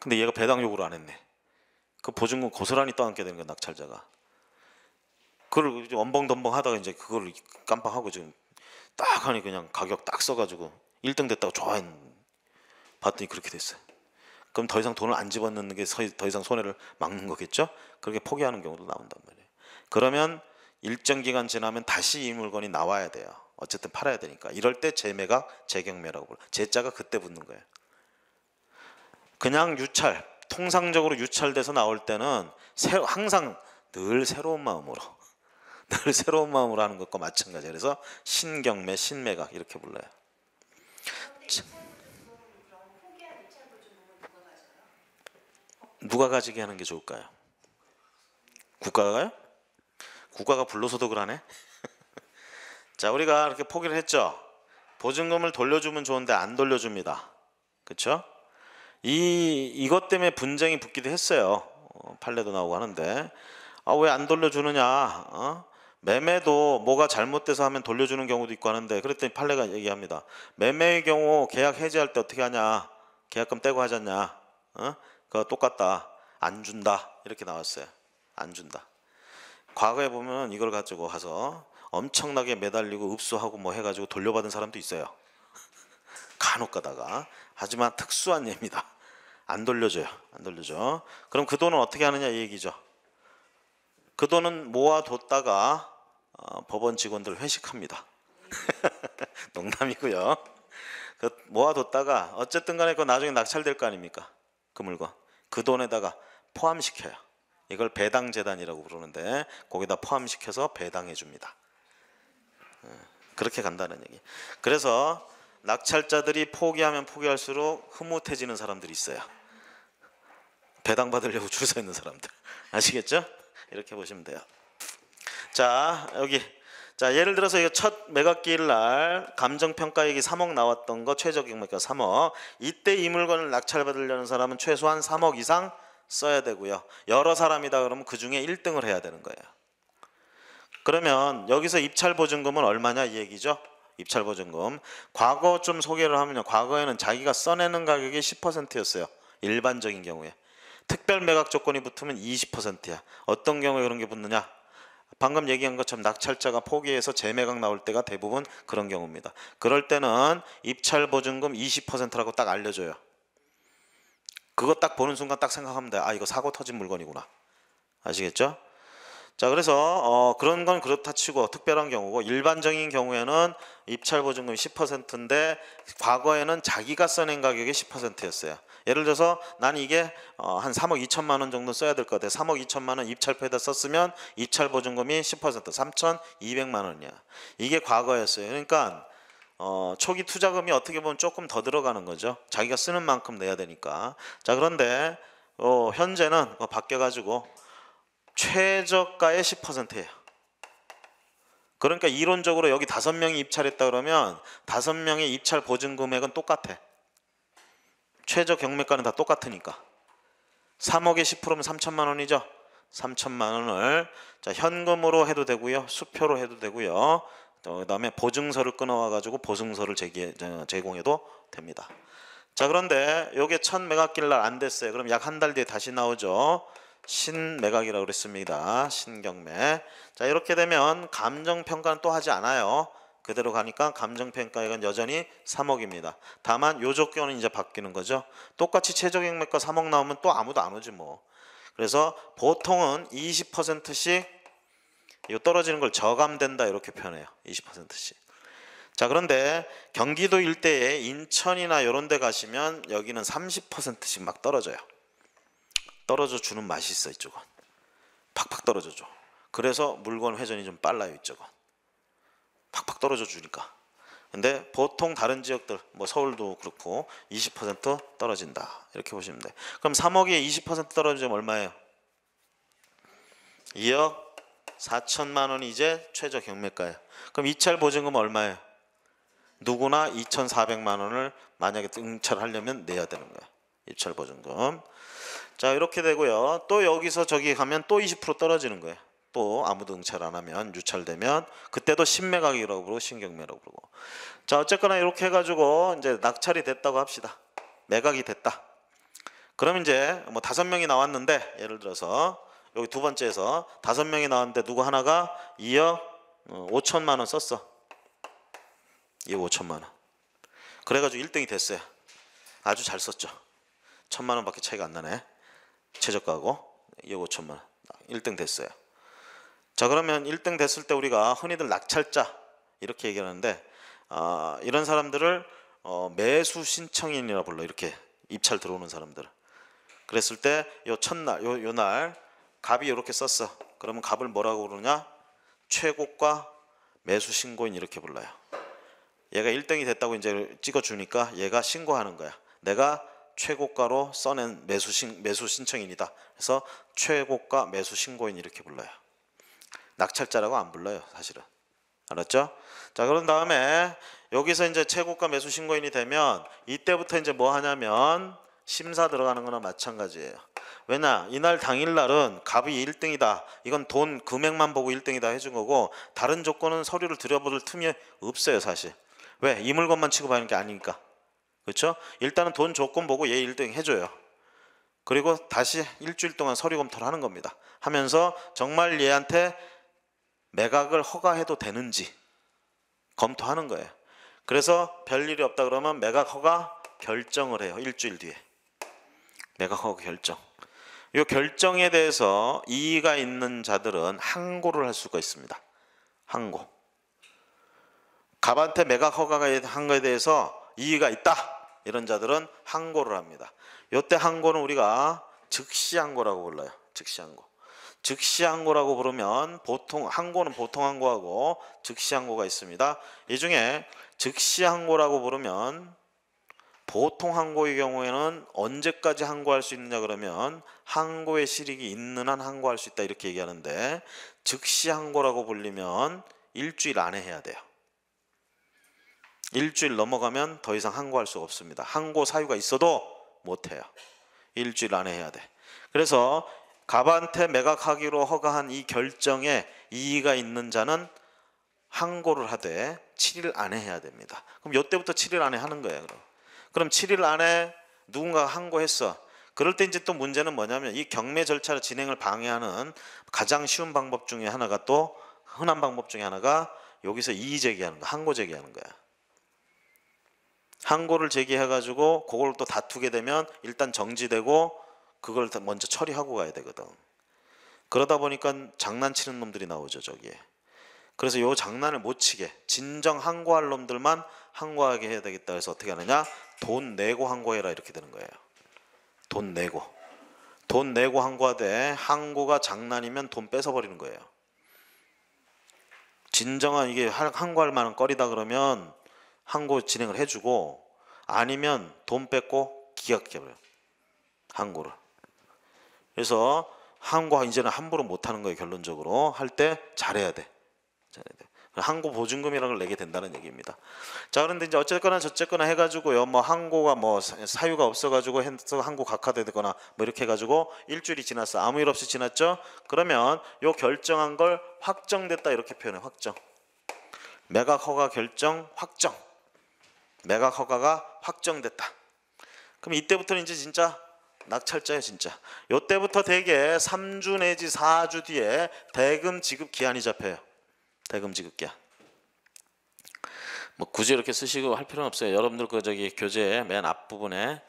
근데 얘가 배당 요구를 안 했네. 그 보증금 고스란히 떠안게 되는 거야 낙찰자가. 그걸 원벙덤벙 하다가 이제 그걸 깜빡하고 지금 딱 하니 그냥 가격 딱 써가지고 1등 됐다고 좋아했는 봤더니 그렇게 됐어요. 그럼 더 이상 돈을 안 집어넣는 게 더 이상 손해를 막는 거겠죠? 그렇게 포기하는 경우도 나온단 말이에요. 그러면 일정 기간 지나면 다시 이 물건이 나와야 돼요. 어쨌든 팔아야 되니까 이럴 때재매가 재경매라고 불러 재자가 그때 붙는 거예요 그냥 유찰 통상적으로 유찰돼서 나올 때는 새로, 항상 늘 새로운 마음으로 늘 새로운 마음으로 하는 것과 마찬가지예요 그래서 신경매 신매각 이렇게 불러요 누가 가지게 하는 게 좋을까요? 국가가요? 국가가 불로소득을 하네? 자, 우리가 이렇게 포기를 했죠. 보증금을 돌려주면 좋은데 안 돌려줍니다. 그쵸이 이것 때문에 분쟁이 붙기도 했어요. 어, 판례도 나오고 하는데 아, 왜 안 돌려주느냐? 어? 매매도 뭐가 잘못돼서 하면 돌려주는 경우도 있고 하는데 그랬더니 판례가 얘기합니다. 매매의 경우 계약 해지할 때 어떻게 하냐? 계약금 떼고 하잖냐? 어? 그거 똑같다. 안 준다. 이렇게 나왔어요. 안 준다. 과거에 보면 이걸 가지고 가서 엄청나게 매달리고 읍수하고 뭐 해가지고 돌려받은 사람도 있어요. 간혹 가다가 하지만 특수한 예입니다. 안 돌려줘요. 안 돌려줘. 그럼 그 돈은 어떻게 하느냐 이 얘기죠. 그 돈은 모아뒀다가 어, 법원 직원들 회식합니다. 농담이고요. 그 모아뒀다가 어쨌든 간에 그 나중에 낙찰될 거 아닙니까? 그 물건. 그 돈에다가 포함시켜요. 이걸 배당재단이라고 부르는데 거기다 포함시켜서 배당해 줍니다. 예, 그렇게 간다는 얘기. 그래서 낙찰자들이 포기하면 포기할수록 흐뭇해지는 사람들이 있어요. 배당 받으려고 줄 서 있는 사람들. 아시겠죠? 이렇게 보시면 돼요. 자, 여기 자, 예를 들어서 이거 첫 매각기일 날 감정평가액이 3억 나왔던 거최저금액이 3억. 뭐 그러니까 이때 이 물건을 낙찰받으려는 사람은 최소한 3억 이상 써야 되고요. 여러 사람이다 그러면 그중에 1등을 해야 되는 거예요. 그러면 여기서 입찰 보증금은 얼마냐 이 얘기죠. 입찰 보증금. 과거 좀 소개를 하면요. 과거에는 자기가 써내는 가격이 10%였어요. 일반적인 경우에. 특별 매각 조건이 붙으면 20%야. 어떤 경우에 그런 게 붙느냐? 방금 얘기한 것처럼 낙찰자가 포기해서 재매각 나올 때가 대부분 그런 경우입니다. 그럴 때는 입찰 보증금 20%라고 딱 알려줘요. 그거 딱 보는 순간 딱 생각하면 돼. 아 이거 사고 터진 물건이구나. 아시겠죠? 자 그래서 어, 그런 건 그렇다 치고 특별한 경우고 일반적인 경우에는 입찰 보증금 10%인데 과거에는 자기가 써낸 가격이 10%였어요. 예를 들어서 난 이게 어, 한 3억 2천만 원 정도 써야 될 것 같아. 3억 2천만 원 입찰표에다 썼으면 입찰 보증금이 10% 3,200만 원이야. 이게 과거였어요. 그러니까 어, 초기 투자금이 어떻게 보면 조금 더 들어가는 거죠. 자기가 쓰는 만큼 내야 되니까. 자 그런데 어, 현재는 뭐 바뀌어가지고 최저가의 10%예요. 그러니까 이론적으로 여기 다섯 명이 입찰했다 그러면 다섯 명의 입찰 보증 금액은 똑같아. 최저 경매가는 다 똑같으니까. 3억에 10%면 3천만 원이죠. 3천만 원을 자 현금으로 해도 되고요. 수표로 해도 되고요. 그다음에 보증서를 끊어와 가지고 보증서를 제기, 제공해도 됩니다. 자 그런데 요게 천 메가킬날 안 됐어요. 그럼 약 한 달 뒤에 다시 나오죠. 신매각이라고 그랬습니다. 신경매. 자 이렇게 되면 감정평가는 또 하지 않아요. 그대로 가니까 감정평가액은 여전히 3억입니다. 다만 요 조건은 이제 바뀌는 거죠. 똑같이 최저경매가 3억 나오면 또 아무도 안 오지 뭐. 그래서 보통은 20%씩 이 떨어지는 걸 저감된다 이렇게 표현해요. 20%씩. 자 그런데 경기도 일대에 인천이나 이런 데 가시면 여기는 30%씩 막 떨어져요. 떨어져 주는 맛이 있어 이쪽은 팍팍 떨어져 줘 그래서 물건 회전이 좀 빨라요 이쪽은 팍팍 떨어져 주니까 근데 보통 다른 지역들 뭐 서울도 그렇고 20% 떨어진다 이렇게 보시면 돼 그럼 3억에 20% 떨어지면 얼마예요? 2억 4천만 원이 이제 최저 경매가예요 그럼 이찰 보증금 얼마예요? 누구나 2,400만 원을 만약에 응찰하려면 내야 되는 거예요 입찰 보증금 자 이렇게 되고요. 또 여기서 저기 가면 또 20% 떨어지는 거예요. 또 아무도 응찰 안 하면 유찰되면 그때도 신매각이라고 그러고 신경매라고 그러고 자 어쨌거나 이렇게 해가지고 이제 낙찰이 됐다고 합시다. 매각이 됐다. 그럼 이제 뭐 다섯 명이 나왔는데 예를 들어서 여기 두 번째에서 다섯 명이 나왔는데 누구 하나가 2억 5천만 어, 원 썼어. 2억 5천만 원. 그래가지고 1등이 됐어요. 아주 잘 썼죠. 천만 원밖에 차이가 안 나네. 최저가고 이거 5천만 원 1등 됐어요 자 그러면 1등 됐을 때 우리가 흔히들 낙찰자 이렇게 얘기하는데 아, 이런 사람들을 어, 매수 신청인이라 불러 이렇게 입찰 들어오는 사람들 그랬을 때 요 첫날 요, 요날 갑이 이렇게 썼어 그러면 갑을 뭐라고 그러냐 최고가 매수 신고인 이렇게 불러요 얘가 1등이 됐다고 이제 찍어주니까 얘가 신고하는 거야 내가 최고가로 써낸 매수, 신, 매수 신청인이다. 그래서 최고가 매수 신고인 이렇게 불러요. 낙찰자라고 안 불러요, 사실은. 알았죠? 자, 그런 다음에 여기서 이제 최고가 매수 신고인이 되면 이때부터 이제 뭐 하냐면 심사 들어가는 거나 마찬가지예요. 왜냐 이날 당일날은 갑이 1등이다 이건 돈 금액만 보고 1등이다 해준 거고 다른 조건은 서류를 들여볼 틈이 없어요 사실 왜이 물건만 취급하는 게 아니니까 그렇죠? 일단은 돈 조건 보고 얘 1등 해줘요. 그리고 다시 일주일 동안 서류 검토를 하는 겁니다. 하면서 정말 얘한테 매각을 허가해도 되는지 검토하는 거예요. 그래서 별일이 없다 그러면 매각 허가 결정을 해요. 일주일 뒤에. 매각 허가 결정. 이 결정에 대해서 이의가 있는 자들은 항고를 할 수가 있습니다. 항고. 갑한테 매각 허가가 한 거에 대해서 이의가 있다. 이런 자들은 항고를 합니다. 요때 항고는 우리가 즉시 항고라고 불러요. 즉시 항고. 즉시 항고라고 부르면 보통 항고는 보통 항고하고 즉시 항고가 있습니다. 이 중에 즉시 항고라고 부르면 보통 항고의 경우에는 언제까지 항고할 수 있느냐 그러면 항고의 실익이 있는 한 항고할 수 있다 이렇게 얘기하는데 즉시 항고라고 불리면 일주일 안에 해야 돼요. 일주일 넘어가면 더 이상 항고할 수 없습니다. 항고 사유가 있어도 못해요. 일주일 안에 해야 돼. 그래서 갑한테 매각하기로 허가한 이 결정에 이의가 있는 자는 항고를 하되 7일 안에 해야 됩니다. 그럼 요때부터 7일 안에 하는 거예요. 그럼, 그럼 7일 안에 누군가가 항고했어. 그럴 때 이제 또 문제는 뭐냐면 이 경매 절차를 진행을 방해하는 가장 쉬운 방법 중에 하나가 또 흔한 방법 중에 하나가 여기서 이의 제기하는 거, 항고 제기하는 거야. 항고를 제기해가지고 그걸 또 다투게 되면 일단 정지되고 그걸 먼저 처리하고 가야 되거든. 그러다 보니까 장난치는 놈들이 나오죠 저기에. 그래서 요 장난을 못 치게 진정 항고할 놈들만 항고하게 해야 되겠다 그래서 어떻게 하느냐 돈 내고 항고해라 이렇게 되는 거예요. 돈 내고 돈 내고 항고하되 항고가 장난이면 돈 뺏어버리는 거예요. 진정한 이게 항고할 만한 꺼리다 그러면 항고 진행을 해주고 아니면 돈 뺏고 기각해버려요. 항고를. 그래서 항고 이제는 함부로 못하는 거예요. 결론적으로 할 때 잘해야 돼. 잘해야 돼. 항고 보증금이라는 걸 내게 된다는 얘기입니다. 자 그런데 이제 어쨌거나 저쨌거나 해가지고요, 뭐 항고가 뭐 사유가 없어가지고 해서 항고 각하되거나 뭐 이렇게 해가지고 일주일이 지났어, 아무 일 없이 지났죠? 그러면 요 결정한 걸 확정됐다 이렇게 표현해, 확정. 매각 허가 결정 확정. 매각 허가가 확정됐다. 그럼 이때부터는 이제 진짜 낙찰자예요 진짜 요때부터 대개 3주 내지 4주 뒤에 대금 지급 기한이 잡혀요 대금 지급 기한 뭐 굳이 이렇게 쓰시고 할 필요는 없어요 여러분들 그 저기 교재 맨 앞부분에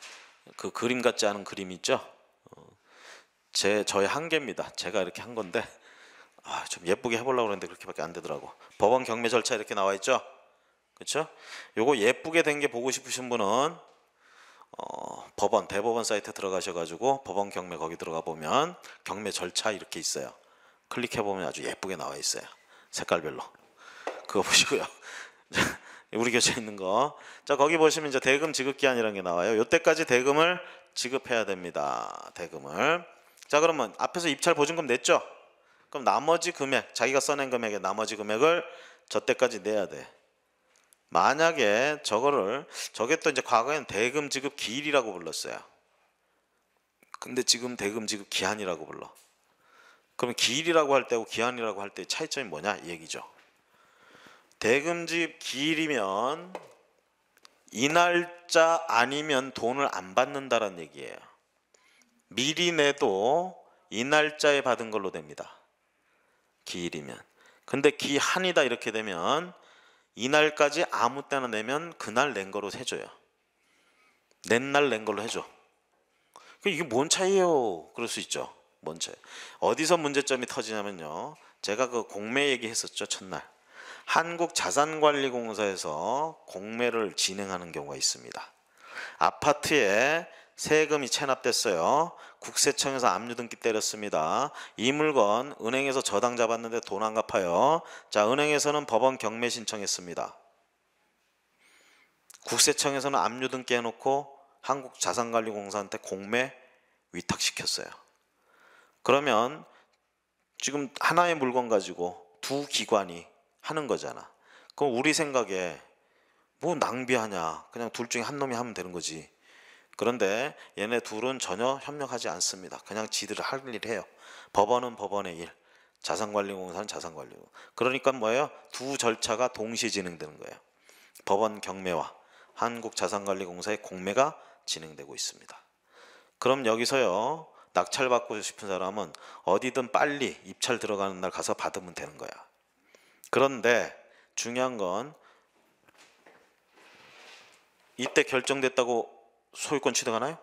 그 그림 같지 않은 그림 있죠 어. 제 저의 한계입니다 제가 이렇게 한 건데 아, 좀 예쁘게 해보려고 했는데 그렇게밖에 안 되더라고 법원 경매 절차 이렇게 나와 있죠 그렇죠? 이거 예쁘게 된 게 보고 싶으신 분은 어, 법원 대법원 사이트 들어가셔가지고 법원 경매 거기 들어가 보면 경매 절차 이렇게 있어요. 클릭해 보면 아주 예쁘게 나와 있어요. 색깔별로 그거 보시고요. 우리 교재 있는 거. 자 거기 보시면 이제 대금 지급 기한이라는 게 나와요. 이때까지 대금을 지급해야 됩니다. 대금을. 자 그러면 앞에서 입찰 보증금 냈죠? 그럼 나머지 금액 자기가 써낸 금액의 나머지 금액을 저 때까지 내야 돼. 만약에 저거를 저게 또 이제 과거엔 대금 지급 기일이라고 불렀어요. 근데 지금 대금 지급 기한이라고 불러. 그럼 기일이라고 할 때고 기한이라고 할때의 차이점이 뭐냐 이 얘기죠. 대금 지급 기일이면 이 날짜 아니면 돈을 안 받는다라는 얘기예요. 미리 내도 이 날짜에 받은 걸로 됩니다. 기일이면. 근데 기한이다 이렇게 되면 이날까지 아무 때나 내면 그날 낸 거로 해줘요. 낸 날 낸 걸로 해줘. 그 이게 뭔 차이예요? 그럴 수 있죠. 뭔 차이. 어디서 문제점이 터지냐면요. 제가 그 공매 얘기했었죠. 첫날. 한국자산관리공사에서 공매를 진행하는 경우가 있습니다. 아파트에 세금이 체납됐어요. 국세청에서 압류등기 때렸습니다. 이 물건 은행에서 저당 잡았는데 돈 안 갚아요. 자 은행에서는 법원 경매 신청했습니다. 국세청에서는 압류등기 해놓고 한국자산관리공사한테 공매 위탁시켰어요. 그러면 지금 하나의 물건 가지고 두 기관이 하는 거잖아. 그럼 우리 생각에 뭐 낭비하냐. 그냥 둘 중에 한 놈이 하면 되는 거지. 그런데 얘네 둘은 전혀 협력하지 않습니다. 그냥 지들 할 일 해요. 법원은 법원의 일, 자산관리공사는 자산관리공. 그러니까 뭐예요? 두 절차가 동시에 진행되는 거예요. 법원 경매와 한국자산관리공사의 공매가 진행되고 있습니다. 그럼 여기서요. 낙찰받고 싶은 사람은 어디든 빨리 입찰 들어가는 날 가서 받으면 되는 거야. 그런데 중요한 건 이때 결정됐다고 소유권 취득하나요?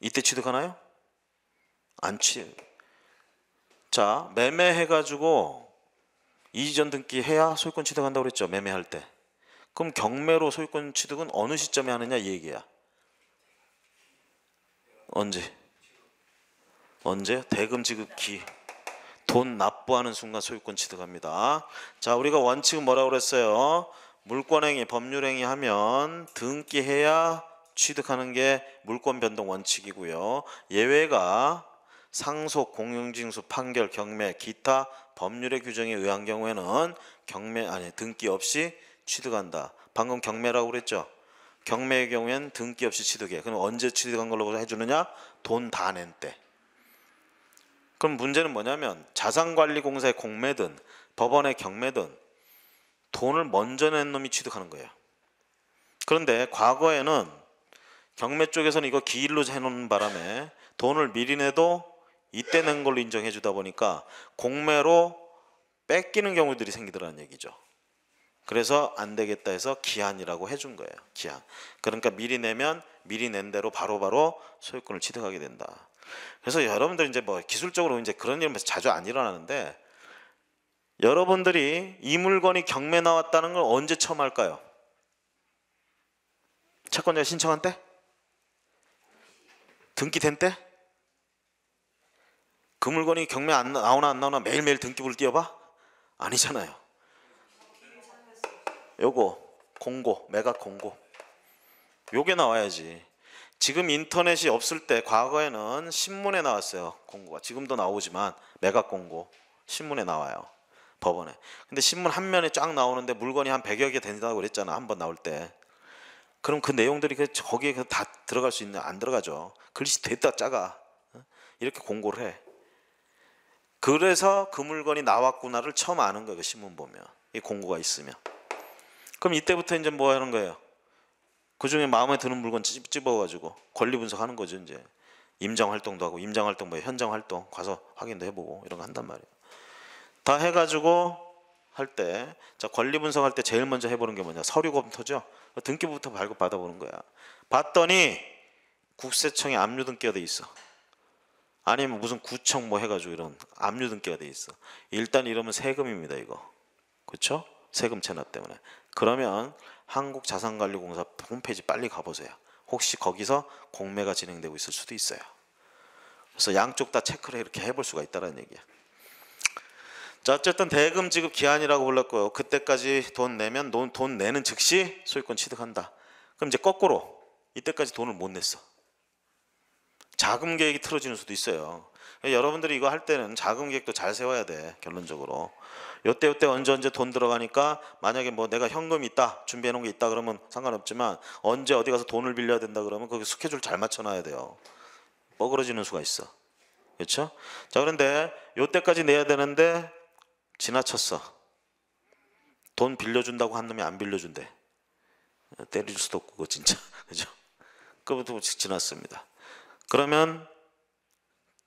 이때 취득하나요? 안 취. 자, 매매해가지고 이전 등기해야 소유권 취득한다고 그랬죠. 매매할 때. 그럼 경매로 소유권 취득은 어느 시점에 하느냐 이 얘기야. 언제? 언제? 대금 지급기. 돈 납부하는 순간 소유권 취득합니다. 자, 우리가 원칙은 뭐라고 그랬어요? 물권행위, 법률행위 하면 등기해야 취득하는 게 물권 변동 원칙이고요. 예외가 상속, 공용징수, 판결, 경매, 기타 법률의 규정에 의한 경우에는 경매 아니 등기 없이 취득한다. 방금 경매라고 그랬죠. 경매의 경우에는 등기 없이 취득해. 그럼 언제 취득한 걸로 해주느냐? 돈 다 낸 때. 그럼 문제는 뭐냐면 자산관리공사의 공매든 법원의 경매든 돈을 먼저 낸 놈이 취득하는 거예요. 그런데 과거에는 경매 쪽에서는 이거 기일로 해놓는 바람에 돈을 미리 내도 이때 낸 걸로 인정해 주다 보니까 공매로 뺏기는 경우들이 생기더라는 얘기죠. 그래서 안 되겠다 해서 기한이라고 해준 거예요. 기한. 그러니까 미리 내면 미리 낸 대로 바로바로 바로 소유권을 취득하게 된다. 그래서 여러분들 이제 뭐 기술적으로 이제 그런 일은 자주 안 일어나는데 여러분들이 이 물건이 경매 나왔다는 걸 언제 처음 할까요? 채권자 신청한 때? 등기된 때? 그 물건이 경매 안 나오나 안 나오나 매일매일 등기부를 띄워봐? 아니잖아요. 요거 공고, 매각 공고. 요게 나와야지. 지금 인터넷이 없을 때 과거에는 신문에 나왔어요. 공고가. 지금도 나오지만 매각 공고 신문에 나와요. 법원에. 근데 신문 한 면에 쫙 나오는데 물건이 한 100여 개 된다고 그랬잖아. 한 번 나올 때. 그럼 그 내용들이 거기에 그 다 들어갈 수 있는 안 들어가죠. 글씨 됐다 작아 이렇게 공고를 해. 그래서 그 물건이 나왔구나를 처음 아는 거예요. 그 신문 보면 이 공고가 있으면. 그럼 이때부터 이제 뭐 하는 거예요? 그 중에 마음에 드는 물건 찝찝어가지고 권리 분석하는 거죠 이제. 임장 활동도 하고 임장 활동 뭐 현장 활동 가서 확인도 해보고 이런 거 한단 말이에요. 다 해가지고 할 때 자 권리 분석할 때 제일 먼저 해보는 게 뭐냐 서류 검토죠. 등기부부터 발급받아보는 거야. 봤더니 국세청에 압류 등기가 돼 있어. 아니면 무슨 구청 뭐 해가지고 이런 압류 등기가 돼 있어. 일단 이러면 세금입니다 이거. 그렇죠? 세금 체납 때문에. 그러면 한국자산관리공사 홈페이지 빨리 가보세요. 혹시 거기서 공매가 진행되고 있을 수도 있어요. 그래서 양쪽 다 체크를 이렇게 해볼 수가 있다는 얘기야. 자 어쨌든 대금 지급 기한이라고 불렀고요. 그때까지 돈 내면 돈, 돈 내는 즉시 소유권 취득한다. 그럼 이제 거꾸로 이때까지 돈을 못 냈어. 자금 계획이 틀어지는 수도 있어요. 여러분들이 이거 할 때는 자금 계획도 잘 세워야 돼 결론적으로. 요때 요때 언제 언제 돈 들어가니까 만약에 뭐 내가 현금이 있다 준비해 놓은 게 있다 그러면 상관없지만 언제 어디 가서 돈을 빌려야 된다 그러면 거기 스케줄 잘 맞춰놔야 돼요. 뻐그러지는 뭐 수가 있어. 그렇죠? 자 그런데 요때까지 내야 되는데 지나쳤어. 돈 빌려준다고 한 놈이 안 빌려준대. 때릴 수도 없고 진짜 그죠? 그부터 지났습니다. 그러면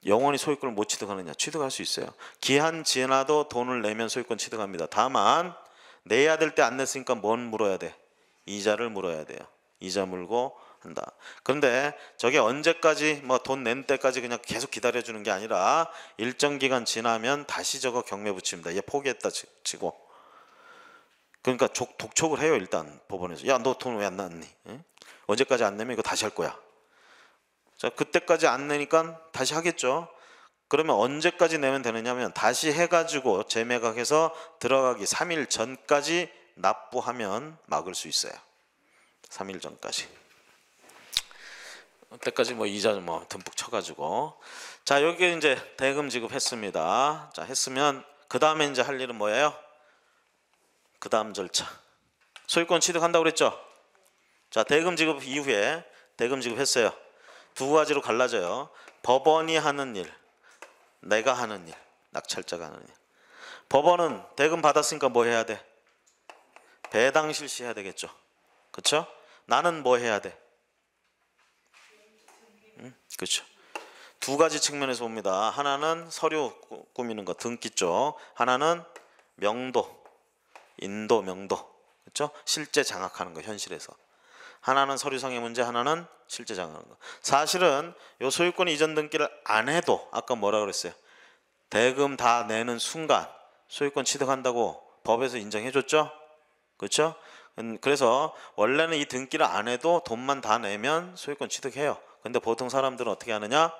영원히 소유권을 못 취득하느냐? 취득할 수 있어요. 기한 지나도 돈을 내면 소유권 취득합니다. 다만 내야 될 때 안 냈으니까 뭔 물어야 돼? 이자를 물어야 돼요. 이자 물고 한다. 그런데 저게 언제까지 뭐 돈 낸 때까지 그냥 계속 기다려주는 게 아니라 일정 기간 지나면 다시 저거 경매 붙입니다. 얘 포기했다 치고. 그러니까 독촉을 해요 일단 법원에서. 야너 돈 왜 안 냈니? 응? 언제까지 안 내면 이거 다시 할 거야. 자 그때까지 안 내니까 다시 하겠죠. 그러면 언제까지 내면 되느냐면 다시 해가지고 재매각해서 들어가기 3일 전까지 납부하면 막을 수 있어요. 3일 전까지. 그때까지 뭐 이자 뭐 듬뿍 쳐가지고 자 여기 이제 대금 지급했습니다. 자 했으면 그 다음에 이제 할 일은 뭐예요? 그 다음 절차 소유권 취득한다고 그랬죠? 자 대금 지급 이후에 대금 지급했어요. 두 가지로 갈라져요. 법원이 하는 일, 내가 하는 일, 낙찰자가 하는 일. 법원은 대금 받았으니까 뭐 해야 돼? 배당 실시해야 되겠죠. 그렇죠? 나는 뭐 해야 돼? 그렇죠. 두 가지 측면에서 봅니다. 하나는 서류 꾸미는 거 등기 쪽, 하나는 명도, 인도 명도, 그렇죠? 실제 장악하는 거 현실에서. 하나는 서류상의 문제, 하나는 실제 장악하는 거. 사실은 요 소유권 이전 등기를 안 해도 아까 뭐라 그랬어요? 대금 다 내는 순간 소유권 취득한다고 법에서 인정해줬죠? 그렇죠? 음, 그래서 원래는 이 등기를 안 해도 돈만 다 내면 소유권 취득해요. 근데 보통 사람들은 어떻게 하느냐?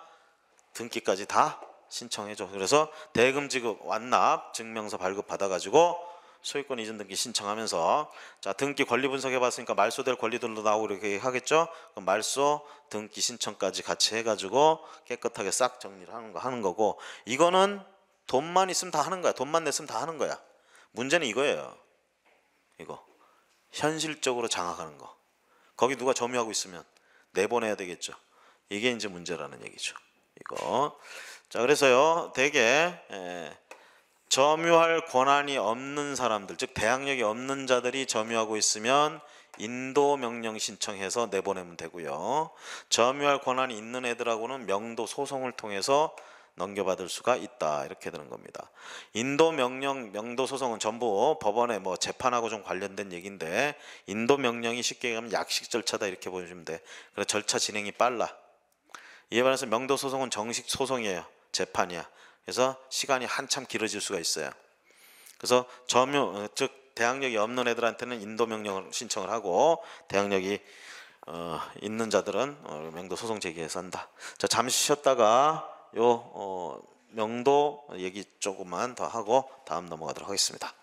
등기까지 다 신청해줘. 그래서 대금 지급 완납 증명서 발급 받아가지고 소유권 이전 등기 신청하면서 자 등기 권리 분석해봤으니까 말소될 권리들도 나오고 이렇게 하겠죠. 그럼 말소 등기 신청까지 같이 해가지고 깨끗하게 싹 정리를 하는 거 하는 거고 이거는 돈만 있으면 다 하는 거야. 돈만 냈으면 다 하는 거야. 문제는 이거예요. 이거 현실적으로 장악하는 거. 거기 누가 점유하고 있으면 내보내야 되겠죠. 이게 이제 문제라는 얘기죠. 이거. 자, 그래서요, 대개, 에, 예, 점유할 권한이 없는 사람들, 즉, 대항력이 없는 자들이 점유하고 있으면 인도 명령 신청해서 내보내면 되고요. 점유할 권한이 있는 애들하고는 명도 소송을 통해서 넘겨받을 수가 있다 이렇게 되는 겁니다 인도 명령 명도 소송은 전부 법원에 뭐 재판하고 좀 관련된 얘기인데 인도 명령이 쉽게 얘기하면 약식 절차다 이렇게 보시면 돼그래 절차 진행이 빨라 이에 반해서 명도 소송은 정식 소송이에요. 재판이야. 그래서 시간이 한참 길어질 수가 있어요. 그래서 점유 어, 즉 대항력이 없는 애들한테는 인도 명령을 신청을 하고 대항력이 어, 있는 자들은 어, 명도 소송 제기해서 한다. 자 잠시 쉬었다가 요 어, 명도 얘기 조금만 더 하고 다음 넘어가도록 하겠습니다.